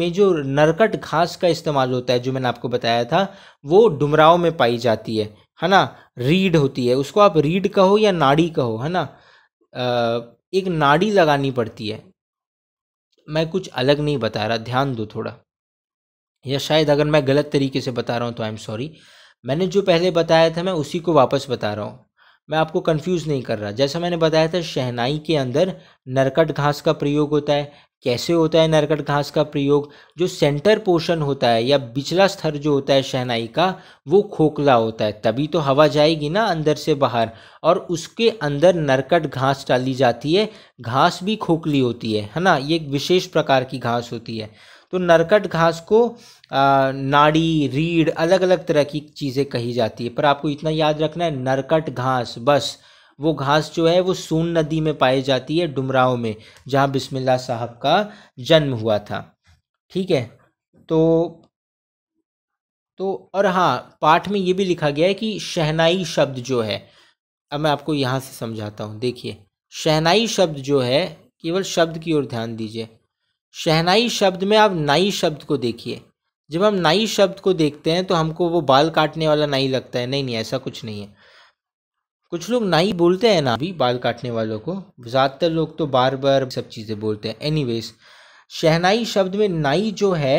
में जो नरकट घास का इस्तेमाल होता है जो मैंने आपको बताया था वो डुमराव में पाई जाती है है ना रीढ़ होती है उसको आप रीढ़ कहो या नाड़ी कहो है ना एक नाड़ी लगानी पड़ती है मैं कुछ अलग नहीं बता रहा ध्यान दो थोड़ा या शायद अगर मैं गलत तरीके से बता रहा हूँ तो आई एम सॉरी मैंने जो पहले बताया था मैं उसी को वापस बता रहा हूँ मैं आपको कंफ्यूज नहीं कर रहा जैसा मैंने बताया था शहनाई के अंदर नरकट घास का प्रयोग होता है कैसे होता है नरकट घास का प्रयोग जो सेंटर पोर्शन होता है या बिचला स्तर जो होता है शहनाई का वो खोखला होता है तभी तो हवा जाएगी ना अंदर से बाहर और उसके अंदर नरकट घास डाली जाती है घास भी खोखली होती है है ना ये एक विशेष प्रकार की घास होती है तो नरकट घास को नाड़ी रीढ़ अलग अलग तरह की चीज़ें कही जाती है पर आपको इतना याद रखना है नरकट घास बस वो घास जो है वो सोन नदी में पाई जाती है डुमराव में जहाँ बिस्मिल्लाह साहब का जन्म हुआ था ठीक है तो तो और हाँ पाठ में ये भी लिखा गया है कि शहनाई शब्द जो है अब मैं आपको यहाँ से समझाता हूँ देखिए शहनाई शब्द जो है केवल शब्द की ओर ध्यान दीजिए शहनाई शब्द में आप नाई शब्द को देखिए जब हम नाई शब्द को देखते हैं तो हमको वो बाल काटने वाला नाई लगता है नहीं नहीं ऐसा कुछ नहीं है कुछ लोग नाई बोलते हैं ना अभी बाल काटने वालों को ज़्यादातर लोग तो बार बार सब चीज़ें बोलते हैं एनी शहनाई शब्द में नाई जो है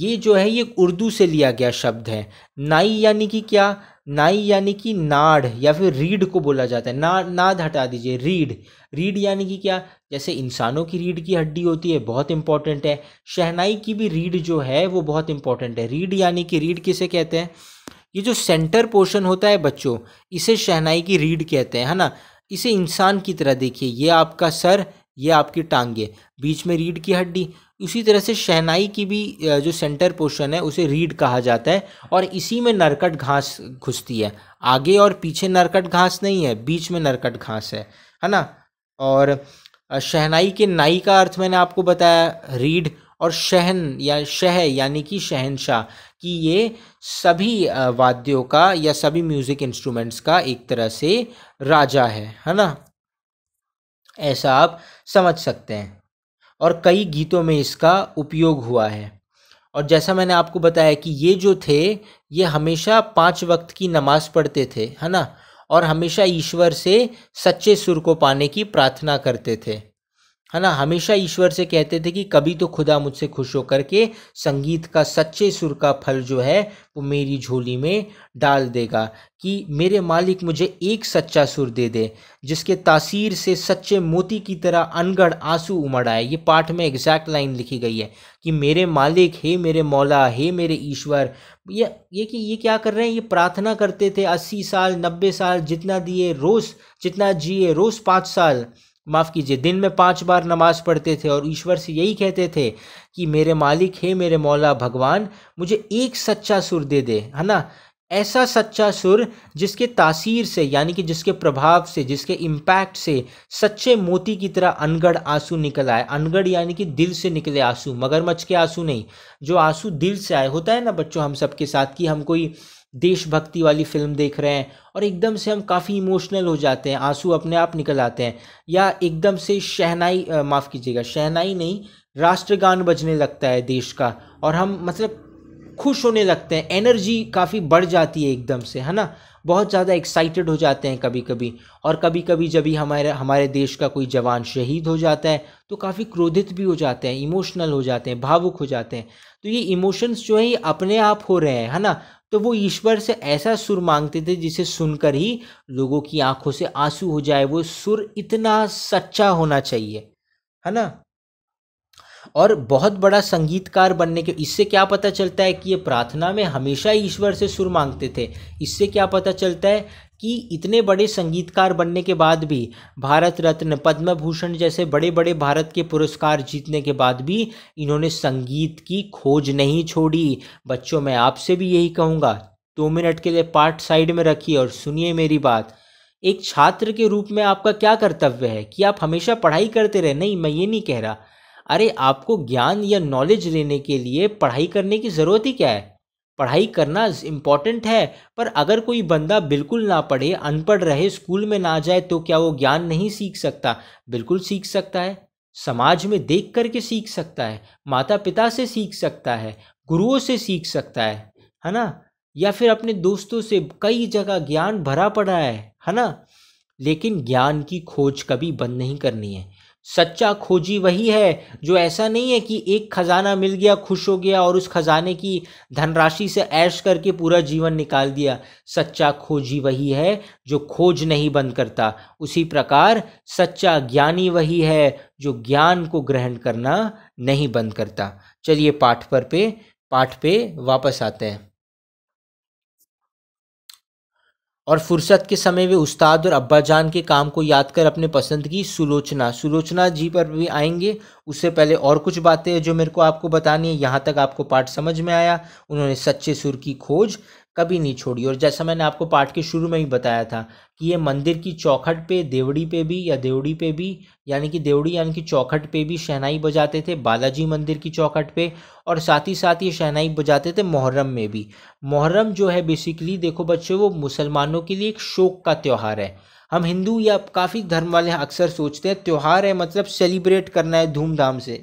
ये जो है ये उर्दू से लिया गया शब्द है नाई यानी कि क्या नाई यानी कि नाड़ या फिर रीढ़ को बोला जाता है ना नाद हटा दीजिए रीढ़ रीढ़ यानी कि क्या जैसे इंसानों की रीढ़ की हड्डी होती है बहुत इंपॉर्टेंट है शहनाई की भी रीढ़ जो है वो बहुत इंपॉर्टेंट है रीढ़ यानी कि रीढ़ किसे कहते हैं ये जो सेंटर पोर्शन होता है बच्चों इसे शहनाई की रीढ़ कहते हैं है ना इसे इंसान की तरह देखिए ये आपका सर ये आपकी टांगे बीच में रीढ़ की हड्डी उसी तरह से शहनाई की भी जो सेंटर पोर्शन है उसे रीढ़ कहा जाता है और इसी में नरकट घास घुसती है आगे और पीछे नरकट घास नहीं है बीच में नरकट घास है है ना और शहनाई के नाई का अर्थ मैंने आपको बताया रीढ़ और शहन या शह यानी कि शहनशाह कि ये सभी वाद्यों का या सभी म्यूज़िक इंस्ट्रूमेंट्स का एक तरह से राजा है है ना ऐसा आप समझ सकते हैं और कई गीतों में इसका उपयोग हुआ है और जैसा मैंने आपको बताया कि ये जो थे ये हमेशा पाँच वक्त की नमाज़ पढ़ते थे है ना और हमेशा ईश्वर से सच्चे सुर को पाने की प्रार्थना करते थे है ना हमेशा ईश्वर से कहते थे कि कभी तो खुदा मुझसे खुश होकर के संगीत का सच्चे सुर का फल जो है वो मेरी झोली में डाल देगा कि मेरे मालिक मुझे एक सच्चा सुर दे दे जिसके तासीर से सच्चे मोती की तरह अनगढ़ आंसू उमड़ आए ये पाठ में एग्जैक्ट लाइन लिखी गई है कि मेरे मालिक हे मेरे मौला हे मेरे ईश्वर ये ये कि ये क्या कर रहे हैं ये प्रार्थना करते थे अस्सी साल नब्बे साल जितना दिए रोज़ जितना जिए रोज़ पाँच साल माफ़ कीजिए दिन में पांच बार नमाज पढ़ते थे और ईश्वर से यही कहते थे कि मेरे मालिक है मेरे मौला भगवान मुझे एक सच्चा सुर दे दे है ना ऐसा सच्चा सुर जिसके तासीर से यानी कि जिसके प्रभाव से जिसके इम्पैक्ट से सच्चे मोती की तरह अनगढ़ आंसू निकल आए अनगढ़ यानी कि दिल से निकले आंसू मगरमच्छ के आंसू नहीं जो आंसू दिल से आए होता है ना बच्चों हम सबके साथ कि हम कोई देशभक्ति वाली फिल्म देख रहे हैं और एकदम से हम काफ़ी इमोशनल हो जाते हैं आंसू अपने आप निकल आते हैं या एकदम से शहनाई माफ़ कीजिएगा शहनाई नहीं राष्ट्रगान बजने लगता है देश का और हम मतलब खुश होने लगते हैं एनर्जी काफ़ी बढ़ जाती है एकदम से है ना बहुत ज़्यादा एक्साइटेड हो जाते हैं कभी कभी और कभी कभी जब भी हमारे हमारे देश का कोई जवान शहीद हो जाता है तो काफ़ी क्रोधित भी हो जाते हैं इमोशनल हो जाते हैं भावुक हो जाते हैं तो ये इमोशंस जो है ये अपने आप हो रहे हैं है ना तो वो ईश्वर से ऐसा सुर मांगते थे जिसे सुनकर ही लोगों की आंखों से आंसू हो जाए वो सुर इतना सच्चा होना चाहिए है ना और बहुत बड़ा संगीतकार बनने के इससे क्या पता चलता है कि ये प्रार्थना में हमेशा ईश्वर से सुर मांगते थे इससे क्या पता चलता है कि इतने बड़े संगीतकार बनने के बाद भी भारत रत्न पद्म भूषण जैसे बड़े बड़े भारत के पुरस्कार जीतने के बाद भी इन्होंने संगीत की खोज नहीं छोड़ी बच्चों मैं आपसे भी यही कहूँगा दो तो मिनट के लिए पार्ट साइड में रखिए और सुनिए मेरी बात एक छात्र के रूप में आपका क्या कर्तव्य है कि आप हमेशा पढ़ाई करते रहे नहीं मैं ये नहीं कह रहा अरे आपको ज्ञान या नॉलेज लेने के लिए पढ़ाई करने की ज़रूरत ही क्या है पढ़ाई करना इम्पॉर्टेंट है पर अगर कोई बंदा बिल्कुल ना पढ़े अनपढ़ रहे स्कूल में ना जाए तो क्या वो ज्ञान नहीं सीख सकता बिल्कुल सीख सकता है समाज में देख करके सीख सकता है माता पिता से सीख सकता है गुरुओं से सीख सकता है है ना या फिर अपने दोस्तों से कई जगह ज्ञान भरा पड़ा है है ना लेकिन ज्ञान की खोज कभी बंद नहीं करनी है सच्चा खोजी वही है जो ऐसा नहीं है कि एक खजाना मिल गया खुश हो गया और उस खजाने की धनराशि से ऐश करके पूरा जीवन निकाल दिया सच्चा खोजी वही है जो खोज नहीं बंद करता उसी प्रकार सच्चा ज्ञानी वही है जो ज्ञान को ग्रहण करना नहीं बंद करता चलिए पाठ पर पे पाठ पे वापस आते हैं और फुर्सत के समय वे उस्ताद और अब्बाजान के काम को याद कर अपने पसंद की सुलोचना सुलोचना जी पर भी आएंगे उससे पहले और कुछ बातें जो मेरे को आपको बतानी है यहाँ तक आपको पाठ समझ में आया उन्होंने सच्चे सुर की खोज कभी नहीं छोड़ी और जैसा मैंने आपको पाठ के शुरू में ही बताया था कि ये मंदिर की चौखट पे देवड़ी पे भी या देवड़ी पे भी यानी कि देवड़ी यानी कि चौखट पे भी शहनाई बजाते थे बालाजी मंदिर की चौखट पे और साथ ही साथ ये शहनाई बजाते थे मुहर्रम में भी मुहर्रम जो है बेसिकली देखो बच्चे वो मुसलमानों के लिए एक शोक का त्यौहार है हम हिंदू या काफ़ी धर्म वाले अक्सर सोचते हैं त्यौहार है मतलब सेलिब्रेट करना है धूमधाम से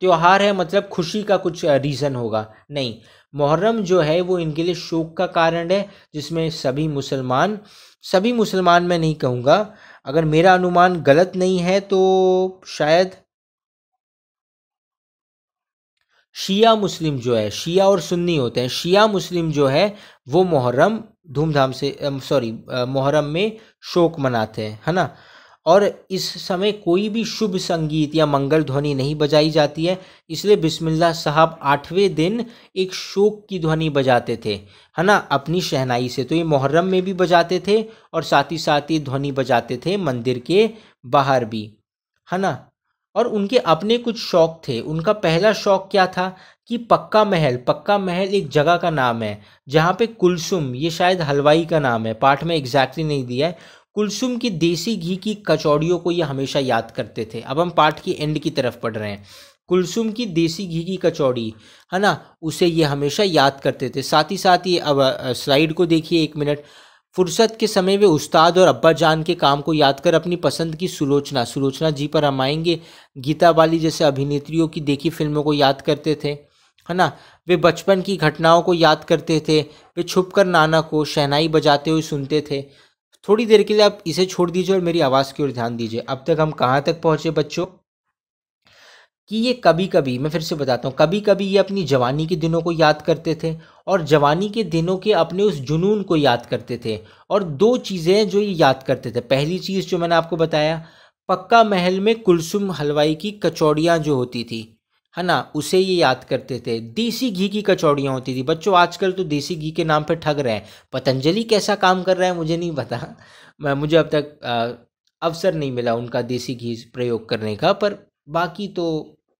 त्यौहार है मतलब खुशी का कुछ रीज़न होगा नहीं मुहर्रम जो है वो इनके लिए शोक का कारण है जिसमें सभी मुसलमान सभी मुसलमान मैं नहीं कहूँगा अगर मेरा अनुमान गलत नहीं है तो शायद शिया मुस्लिम जो है शिया और सुन्नी होते हैं शिया मुस्लिम जो है वो मुहर्रम धूमधाम से सॉरी मुहर्रम में शोक मनाते हैं है ना और इस समय कोई भी शुभ संगीत या मंगल ध्वनि नहीं बजाई जाती है इसलिए बिस्मिल्लाह साहब आठवें दिन एक शोक की ध्वनि बजाते थे है ना अपनी शहनाई से तो ये मुहर्रम में भी बजाते थे और साथ ही साथ ये ध्वनि बजाते थे मंदिर के बाहर भी है ना और उनके अपने कुछ शौक थे उनका पहला शौक क्या था कि पक्का महल पक्का महल एक जगह का नाम है जहाँ पे कुलसुम ये शायद हलवाई का नाम है पाठ में एग्जैक्टली नहीं दिया है कुलसुम की देसी घी की कचौड़ियों को ये हमेशा याद करते थे अब हम पाठ की एंड की तरफ पढ़ रहे हैं कुलसुम की देसी घी की कचौड़ी है ना उसे ये हमेशा याद करते थे साथ ही साथ ये अब स्लाइड को देखिए एक मिनट फुर्सत के समय वे उस्ताद और अब्बा जान के काम को याद कर अपनी पसंद की सुलोचना सुलोचना जी पर हम आएंगे गीता बाली जैसे अभिनेत्रियों की देखी फिल्मों को याद करते थे है ना वे बचपन की घटनाओं को याद करते थे वे छुप कर नाना को शहनाई बजाते हुए सुनते थे थोड़ी देर के लिए आप इसे छोड़ दीजिए और मेरी आवाज़ की ओर ध्यान दीजिए अब तक हम कहाँ तक पहुँचे बच्चों कि ये कभी कभी मैं फिर से बताता हूँ कभी कभी ये अपनी जवानी के दिनों को याद करते थे और जवानी के दिनों के अपने उस जुनून को याद करते थे और दो चीज़ें जो ये याद करते थे पहली चीज़ जो मैंने आपको बताया पक्का महल में कुलसुम हलवाई की कचौड़ियाँ जो होती थी है ना उसे ये याद करते थे देसी घी की कचौड़ियाँ होती थी बच्चों आजकल तो देसी घी के नाम पर ठग रहे हैं पतंजलि कैसा काम कर रहा है मुझे नहीं पता मैं मुझे अब तक आ, अवसर नहीं मिला उनका देसी घी प्रयोग करने का पर बाकी तो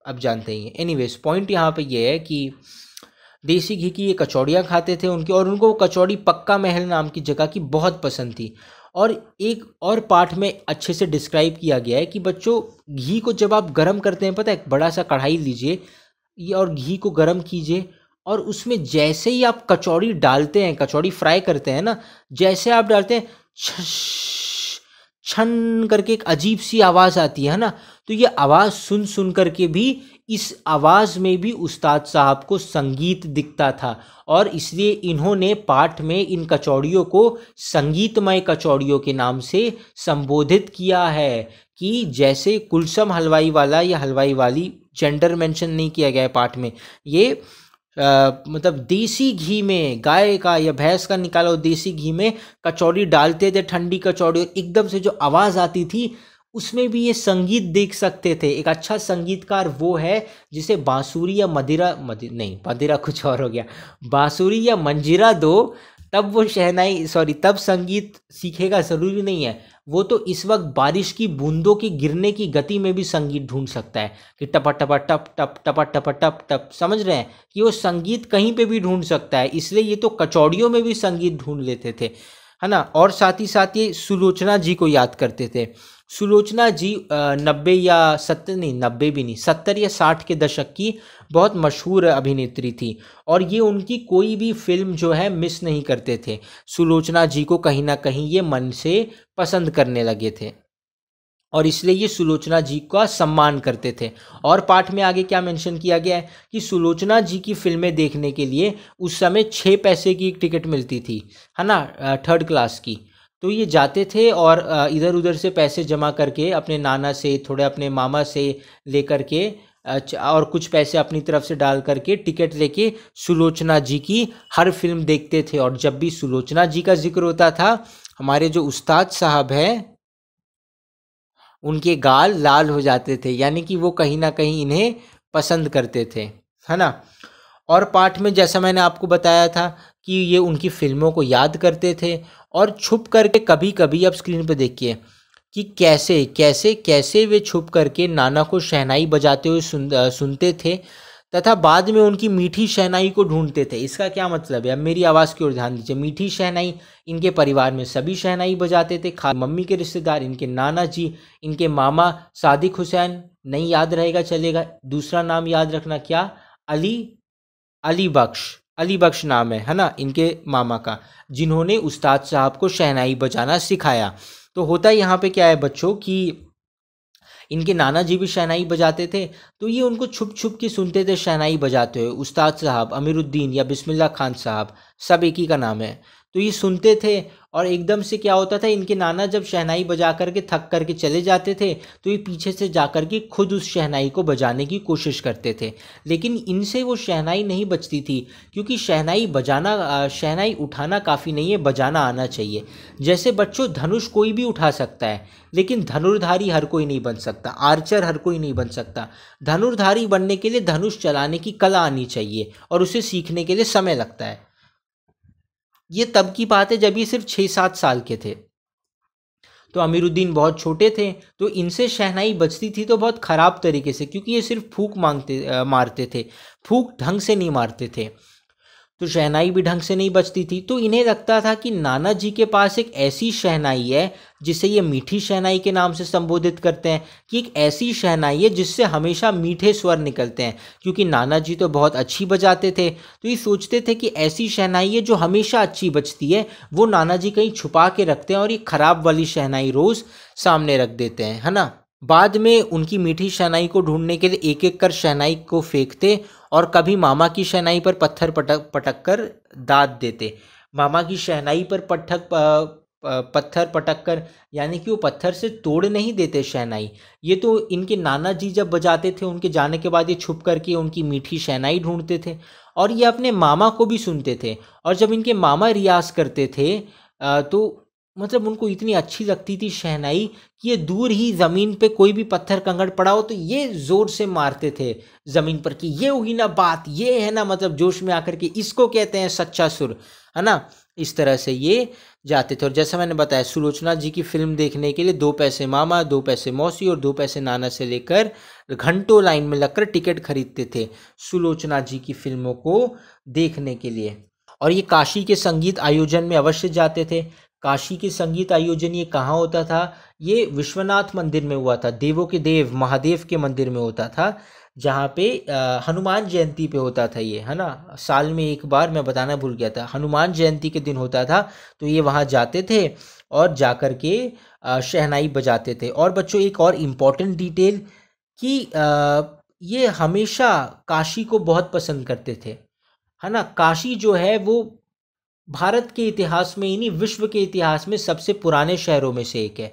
अब जानते ही हैं एनीवेज पॉइंट यहाँ पे ये है कि देसी घी की ये कचौड़ियाँ खाते थे उनकी और उनको वो कचौड़ी पक्का महल नाम की जगह की बहुत पसंद थी और एक और पार्ट में अच्छे से डिस्क्राइब किया गया है कि बच्चों घी को जब आप गर्म करते हैं पता है एक बड़ा सा कढ़ाई लीजिए ये और घी को गर्म कीजिए और उसमें जैसे ही आप कचौड़ी डालते हैं कचौड़ी फ्राई करते हैं ना जैसे आप डालते हैं छन करके एक अजीब सी आवाज़ आती है ना तो ये आवाज़ सुन सुन करके भी इस आवाज़ में भी उस्ताद साहब को संगीत दिखता था और इसलिए इन्होंने पाठ में इन कचौड़ियों को संगीतमय कचौड़ियों के नाम से संबोधित किया है कि जैसे कुलसम हलवाई वाला या हलवाई वाली जेंडर मेंशन नहीं किया गया है पाठ में ये आ, मतलब देसी घी में गाय का या भैंस का निकाला देसी घी में कचौड़ी डालते थे ठंडी कचौड़ी और एकदम से जो आवाज़ आती थी उसमें भी ये संगीत देख सकते थे एक अच्छा संगीतकार वो है जिसे बांसुरी या मदिरा मदि, नहीं मदिरा कुछ और हो गया बांसुरी या मंजिरा दो तब वो शहनाई सॉरी तब संगीत सीखेगा ज़रूरी नहीं है वो तो इस वक्त बारिश की बूंदों की गिरने की गति में भी संगीत ढूंढ सकता है कि टपा टपा टप टप टपा टपा टप टप समझ रहे हैं कि वो संगीत कहीं पे भी ढूंढ सकता है इसलिए ये तो कचौड़ियों में भी संगीत ढूंढ लेते थे है ना और साथ ही साथ ये सुलोचना जी को याद करते थे सुलोचना जी नब्बे या सत्तर नहीं नब्बे भी नहीं सत्तर या साठ के दशक की बहुत मशहूर अभिनेत्री थी और ये उनकी कोई भी फिल्म जो है मिस नहीं करते थे सुलोचना जी को कहीं ना कहीं ये मन से पसंद करने लगे थे और इसलिए ये सुलोचना जी का सम्मान करते थे और पाठ में आगे क्या मेंशन किया गया है कि सुलोचना जी की फिल्में देखने के लिए उस समय छः पैसे की टिकट मिलती थी है ना थर्ड क्लास की तो ये जाते थे और इधर उधर से पैसे जमा करके अपने नाना से थोड़े अपने मामा से लेकर के और कुछ पैसे अपनी तरफ से डाल करके टिकट लेके सुलोचना जी की हर फिल्म देखते थे और जब भी सुलोचना जी का जिक्र होता था हमारे जो उस्ताद साहब हैं उनके गाल लाल हो जाते थे यानी कि वो कहीं ना कहीं इन्हें पसंद करते थे है ना और पाठ में जैसा मैंने आपको बताया था कि ये उनकी फिल्मों को याद करते थे और छुप करके कभी कभी आप स्क्रीन पर देखिए कि कैसे कैसे कैसे वे छुप करके नाना को शहनाई बजाते हुए सुन, सुनते थे तथा बाद में उनकी मीठी शहनाई को ढूंढते थे इसका क्या मतलब है अब मेरी आवाज़ की ओर ध्यान दीजिए मीठी शहनाई इनके परिवार में सभी शहनाई बजाते थे खा मम्मी के रिश्तेदार इनके नाना जी इनके मामा सादिक हुसैन नहीं याद रहेगा चलेगा दूसरा नाम याद रखना क्या अली अली बख्श अली बख्श नाम है है ना इनके मामा का जिन्होंने उस्ताद साहब को शहनाई बजाना सिखाया तो होता यहाँ पे क्या है बच्चों कि इनके नाना जी भी शहनाई बजाते थे तो ये उनको छुप छुप के सुनते थे शहनाई बजाते हुए उस्ताद साहब अमीरुद्दीन या बिस्मिल्ला खान साहब सब एक ही का नाम है तो ये सुनते थे और एकदम से क्या होता था इनके नाना जब शहनाई बजा करके थक करके चले जाते थे तो ये पीछे से जा कर के खुद उस शहनाई को बजाने की कोशिश करते थे लेकिन इनसे वो शहनाई नहीं बचती थी क्योंकि शहनाई बजाना शहनाई उठाना काफ़ी नहीं है बजाना आना चाहिए जैसे बच्चों धनुष कोई भी उठा सकता है लेकिन धनुर्धारी हर कोई नहीं बन सकता आर्चर हर कोई नहीं बन सकता धनुर्धारी बनने के लिए धनुष चलाने की कला आनी चाहिए और उसे सीखने के लिए समय लगता है ये तब की बात है जब ये सिर्फ छः सात साल के थे तो अमीरुद्दीन बहुत छोटे थे तो इनसे शहनाई बचती थी तो बहुत ख़राब तरीके से क्योंकि ये सिर्फ फूक मांगते मारते थे फूक ढंग से नहीं मारते थे तो शहनाई भी ढंग से नहीं बचती थी तो इन्हें लगता था कि नाना जी के पास एक ऐसी शहनाई है जिसे ये मीठी शहनाई के नाम से संबोधित करते हैं कि एक ऐसी शहनाई है जिससे हमेशा मीठे स्वर निकलते हैं क्योंकि नाना जी तो बहुत अच्छी बजाते थे तो ये सोचते थे कि ऐसी शहनाई है जो हमेशा अच्छी बजती है वो नाना जी कहीं छुपा के रखते हैं और ये ख़राब वाली शहनाई रोज़ सामने रख देते हैं है ना बाद में उनकी मीठी शहनाई को ढूंढने के लिए एक एक कर शहनाई को फेंकते और कभी मामा की शहनाई पर पत्थर पटक पटक कर दाद देते मामा की शहनाई पर पटक पत्थर पटक कर यानी कि वो पत्थर से तोड़ नहीं देते शहनाई ये तो इनके नाना जी जब बजाते थे उनके जाने के बाद ये छुप करके उनकी मीठी शहनाई ढूंढते थे और ये अपने मामा को भी सुनते थे और जब इनके मामा रियाज करते थे तो मतलब उनको इतनी अच्छी लगती थी शहनाई कि ये दूर ही ज़मीन पे कोई भी पत्थर कंगड़ पड़ा हो तो ये ज़ोर से मारते थे ज़मीन पर कि ये हुई ना बात ये है ना मतलब जोश में आकर के इसको कहते हैं सच्चा सुर है ना इस तरह से ये जाते थे और जैसा मैंने बताया सुलोचना जी की फिल्म देखने के लिए दो पैसे मामा दो पैसे मौसी और दो पैसे नाना से लेकर घंटों लाइन में लगकर टिकट खरीदते थे सुलोचना जी की फिल्मों को देखने के लिए और ये काशी के संगीत आयोजन में अवश्य जाते थे काशी के संगीत आयोजन ये कहाँ होता था ये विश्वनाथ मंदिर में हुआ था देवों के देव महादेव के मंदिर में होता था जहाँ पे हनुमान जयंती पे होता था ये है ना साल में एक बार मैं बताना भूल गया था हनुमान जयंती के दिन होता था तो ये वहाँ जाते थे और जाकर के शहनाई बजाते थे और बच्चों एक और इम्पॉर्टेंट डिटेल कि ये हमेशा काशी को बहुत पसंद करते थे है ना काशी जो है वो भारत के इतिहास में यानी विश्व के इतिहास में सबसे पुराने शहरों में से एक है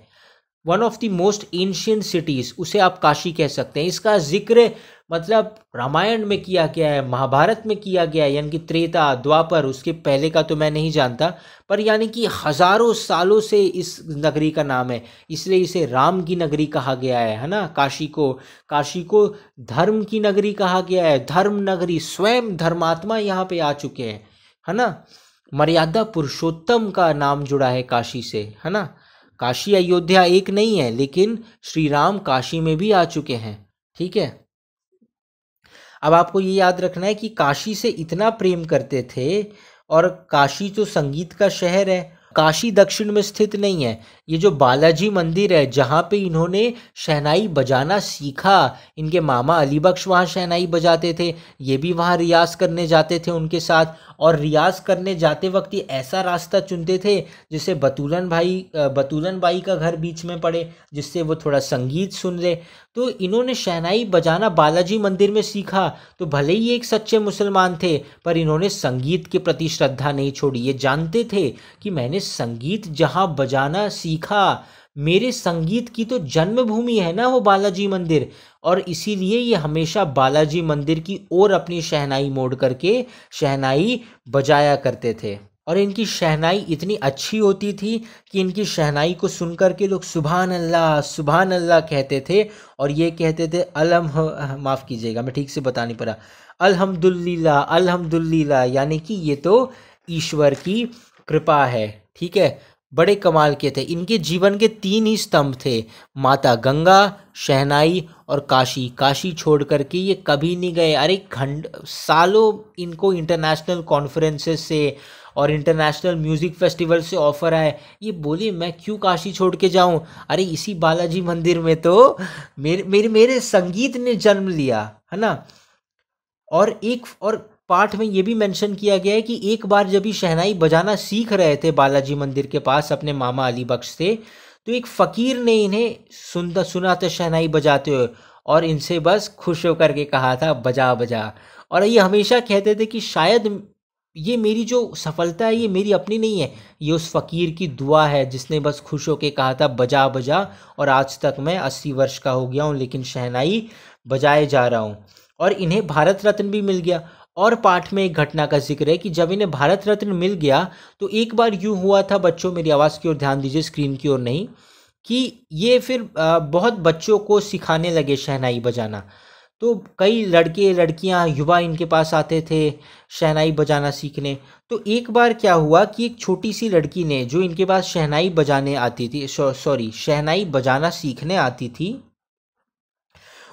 one of the most ancient cities उसे आप काशी कह सकते हैं इसका जिक्र मतलब रामायण में किया गया है महाभारत में किया गया है यानी कि त्रेता द्वापर उसके पहले का तो मैं नहीं जानता पर यानी कि हज़ारों सालों से इस नगरी का नाम है इसलिए इसे राम की नगरी कहा गया है है ना काशी को काशी को धर्म की नगरी कहा गया है धर्म नगरी स्वयं धर्मात्मा यहाँ पे आ चुके हैं है ना मर्यादा पुरुषोत्तम का नाम जुड़ा है काशी से है ना काशी अयोध्या एक नहीं है लेकिन श्री राम काशी में भी आ चुके हैं ठीक है अब आपको ये याद रखना है कि काशी से इतना प्रेम करते थे और काशी तो संगीत का शहर है काशी दक्षिण में स्थित नहीं है ये जो बालाजी मंदिर है जहाँ पे इन्होंने शहनाई बजाना सीखा इनके मामा अली बख्श वहाँ शहनाई बजाते थे ये भी वहाँ रियाज करने जाते थे उनके साथ और रियाज करने जाते वक्त ये ऐसा रास्ता चुनते थे जिससे बतूलन भाई बतूलन भाई का घर बीच में पड़े जिससे वो थोड़ा संगीत सुन ले तो इन्होंने शहनाई बजाना बालाजी मंदिर में सीखा तो भले ही एक सच्चे मुसलमान थे पर इन्होंने संगीत के प्रति श्रद्धा नहीं छोड़ी ये जानते थे कि मैंने संगीत जहाँ बजाना सीख सीखा मेरे संगीत की तो जन्मभूमि है ना वो बालाजी मंदिर और इसीलिए ये हमेशा बालाजी मंदिर की ओर अपनी शहनाई मोड़ करके शहनाई बजाया करते थे और इनकी शहनाई इतनी अच्छी होती थी कि इनकी शहनाई को सुन के लोग सुबहान अल्लाह सुबहान अल्लाह कहते थे और ये कहते थे अलम माफ़ कीजिएगा मैं ठीक से बता नहीं पड़ा अलहमदुल्ला अलहमदुल्ला यानी कि ये तो ईश्वर की कृपा है ठीक है बड़े कमाल के थे इनके जीवन के तीन ही स्तंभ थे माता गंगा शहनाई और काशी काशी छोड़ करके ये कभी नहीं गए अरे घंट सालों इनको इंटरनेशनल कॉन्फ्रेंसेस से और इंटरनेशनल म्यूज़िक फेस्टिवल से ऑफ़र आए ये बोले मैं क्यों काशी छोड़ के जाऊँ अरे इसी बालाजी मंदिर में तो मेरे मेरे मेरे संगीत ने जन्म लिया है ना और एक और पाठ में ये भी मेंशन किया गया है कि एक बार जब ये शहनाई बजाना सीख रहे थे बालाजी मंदिर के पास अपने मामा अली बख्श से तो एक फ़कीर ने इन्हें सुनता सुना था शहनाई बजाते हुए और इनसे बस खुश होकर के कहा था बजा बजा और ये हमेशा कहते थे कि शायद ये मेरी जो सफलता है ये मेरी अपनी नहीं है ये उस फ़कीर की दुआ है जिसने बस खुश होकर कहा था बजा बजा और आज तक मैं अस्सी वर्ष का हो गया हूँ लेकिन शहनाई बजाए जा रहा हूँ और इन्हें भारत रत्न भी मिल गया और पाठ में एक घटना का जिक्र है कि जब इन्हें भारत रत्न मिल गया तो एक बार यूँ हुआ था बच्चों मेरी आवाज़ की ओर ध्यान दीजिए स्क्रीन की ओर नहीं कि ये फिर बहुत बच्चों को सिखाने लगे शहनाई बजाना तो कई लड़के लड़कियां युवा इनके पास आते थे शहनाई बजाना सीखने तो एक बार क्या हुआ कि एक छोटी सी लड़की ने जो इनके पास शहनाई बजाने आती थी सॉरी शहनाई बजाना सीखने आती थी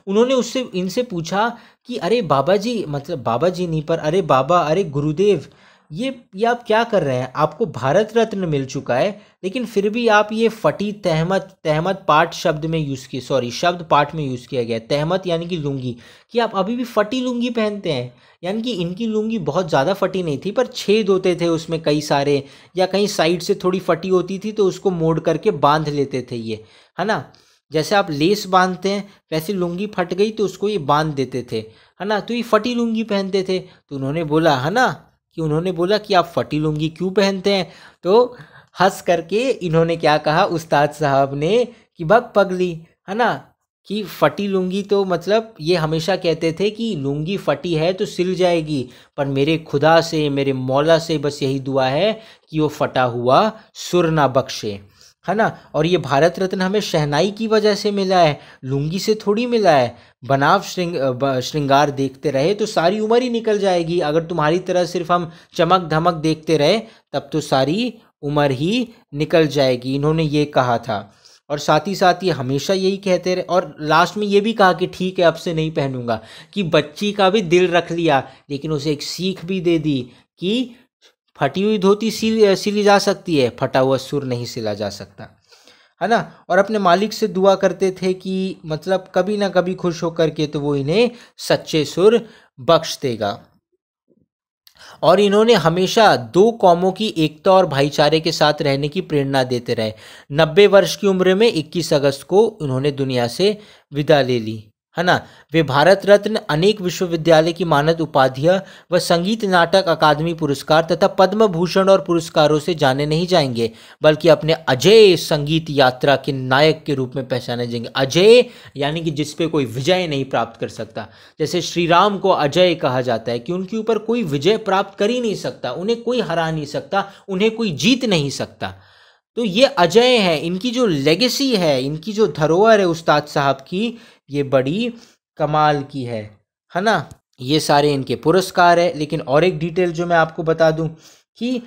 उन्होंने उससे इनसे पूछा कि अरे बाबा जी मतलब बाबा जी नहीं पर अरे बाबा अरे गुरुदेव ये ये आप क्या कर रहे हैं आपको भारत रत्न मिल चुका है लेकिन फिर भी आप ये फटी तहमत तहमत पाठ शब्द में यूज़ किए सॉरी शब्द पाठ में यूज़ किया गया तहमत यानी कि लुंगी कि आप अभी भी फटी लुंगी पहनते हैं यानी कि इनकी लुंगी बहुत ज़्यादा फटी नहीं थी पर छेद होते थे उसमें कई सारे या कहीं साइड से थोड़ी फटी होती थी तो उसको मोड़ करके बांध लेते थे ये है ना जैसे आप लेस बांधते हैं वैसे लुंगी फट गई तो उसको ये बांध देते थे है ना तो ये फटी लुंगी पहनते थे तो उन्होंने बोला है ना कि उन्होंने बोला कि आप फटी लुंगी क्यों पहनते हैं तो हंस करके इन्होंने क्या कहा उस्ताद साहब ने कि बग पगली है ना कि फटी लुंगी तो मतलब ये हमेशा कहते थे कि लुंगी फटी है तो सिल जाएगी पर मेरे खुदा से मेरे मौला से बस यही दुआ है कि वो फटा हुआ सुर ना बख्शे है ना और ये भारत रत्न हमें शहनाई की वजह से मिला है लुंगी से थोड़ी मिला है बनाव श्रृंग श्रृंगार देखते रहे तो सारी उम्र ही निकल जाएगी अगर तुम्हारी तरह सिर्फ हम चमक धमक देखते रहे तब तो सारी उम्र ही निकल जाएगी इन्होंने ये कहा था और साथ ही साथ ये हमेशा यही कहते रहे और लास्ट में ये भी कहा कि ठीक है अब से नहीं पहनूंगा कि बच्ची का भी दिल रख लिया लेकिन उसे एक सीख भी दे दी कि फटी हुई धोती सिल सिली जा सकती है फटा हुआ सुर नहीं सिला जा सकता है ना और अपने मालिक से दुआ करते थे कि मतलब कभी ना कभी खुश होकर के तो वो इन्हें सच्चे सुर बख्श देगा और इन्होंने हमेशा दो कौमों की एकता और भाईचारे के साथ रहने की प्रेरणा देते रहे नब्बे वर्ष की उम्र में इक्कीस अगस्त को इन्होंने दुनिया से विदा ले ली है ना वे भारत रत्न अनेक विश्वविद्यालय की मानद उपाधियां व संगीत नाटक अकादमी पुरस्कार तथा पद्म भूषण और पुरस्कारों से जाने नहीं जाएंगे बल्कि अपने अजय संगीत यात्रा के नायक के रूप में पहचाने जाएंगे अजय यानी कि जिसपे कोई विजय नहीं प्राप्त कर सकता जैसे श्री राम को अजय कहा जाता है कि उनके ऊपर कोई विजय प्राप्त कर ही नहीं सकता उन्हें कोई हरा नहीं सकता उन्हें कोई जीत नहीं सकता तो ये अजय है इनकी जो लेगेसी है इनकी जो धरोहर है उस्ताद साहब की ये बड़ी कमाल की है है ना ये सारे इनके पुरस्कार है लेकिन और एक डिटेल जो मैं आपको बता दूं कि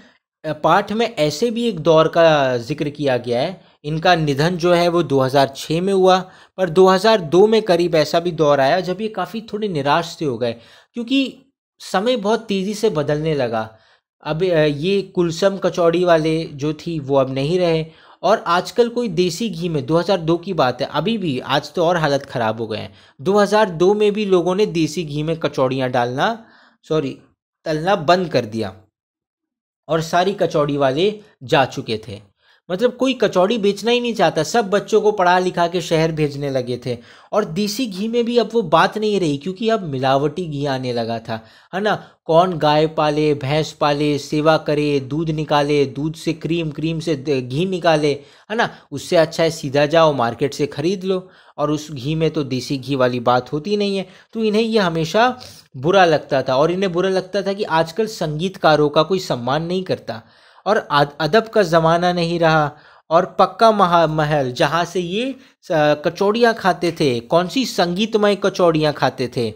पाठ में ऐसे भी एक दौर का जिक्र किया गया है इनका निधन जो है वो 2006 में हुआ पर 2002 में करीब ऐसा भी दौर आया जब ये काफ़ी थोड़े निराश से हो गए क्योंकि समय बहुत तेज़ी से बदलने लगा अब ये कुलसम कचौड़ी वाले जो थी वो अब नहीं रहे और आजकल कोई देसी घी में 2002 की बात है अभी भी आज तो और हालत ख़राब हो गए हैं 2002 में भी लोगों ने देसी घी में कचौड़ियाँ डालना सॉरी तलना बंद कर दिया और सारी कचौड़ी वाले जा चुके थे मतलब कोई कचौड़ी बेचना ही नहीं चाहता सब बच्चों को पढ़ा लिखा के शहर भेजने लगे थे और देसी घी में भी अब वो बात नहीं रही क्योंकि अब मिलावटी घी आने लगा था है ना कौन गाय पाले भैंस पाले सेवा करे दूध निकाले दूध से क्रीम क्रीम से घी निकाले है ना उससे अच्छा है सीधा जाओ मार्केट से ख़रीद लो और उस घी में तो देसी घी वाली बात होती नहीं है तो इन्हें ये हमेशा बुरा लगता था और इन्हें बुरा लगता था कि आजकल संगीतकारों का कोई सम्मान नहीं करता और अदब का ज़माना नहीं रहा और पक्का महा महल जहाँ से ये कचौड़ियाँ खाते थे कौन सी संगीतमय कचौड़ियाँ खाते थे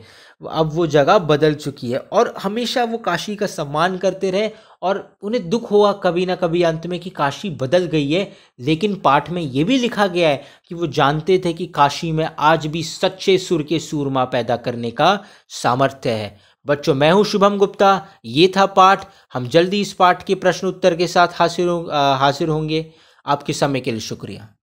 अब वो जगह बदल चुकी है और हमेशा वो काशी का सम्मान करते रहे और उन्हें दुख हुआ कभी ना कभी अंत में कि काशी बदल गई है लेकिन पाठ में ये भी लिखा गया है कि वो जानते थे कि काशी में आज भी सच्चे सुर के सूरमा पैदा करने का सामर्थ्य है बच्चों मैं हूं शुभम गुप्ता ये था पाठ हम जल्दी इस पाठ के प्रश्न उत्तर के साथ हाजिर हाजिर होंगे आपके समय के लिए शुक्रिया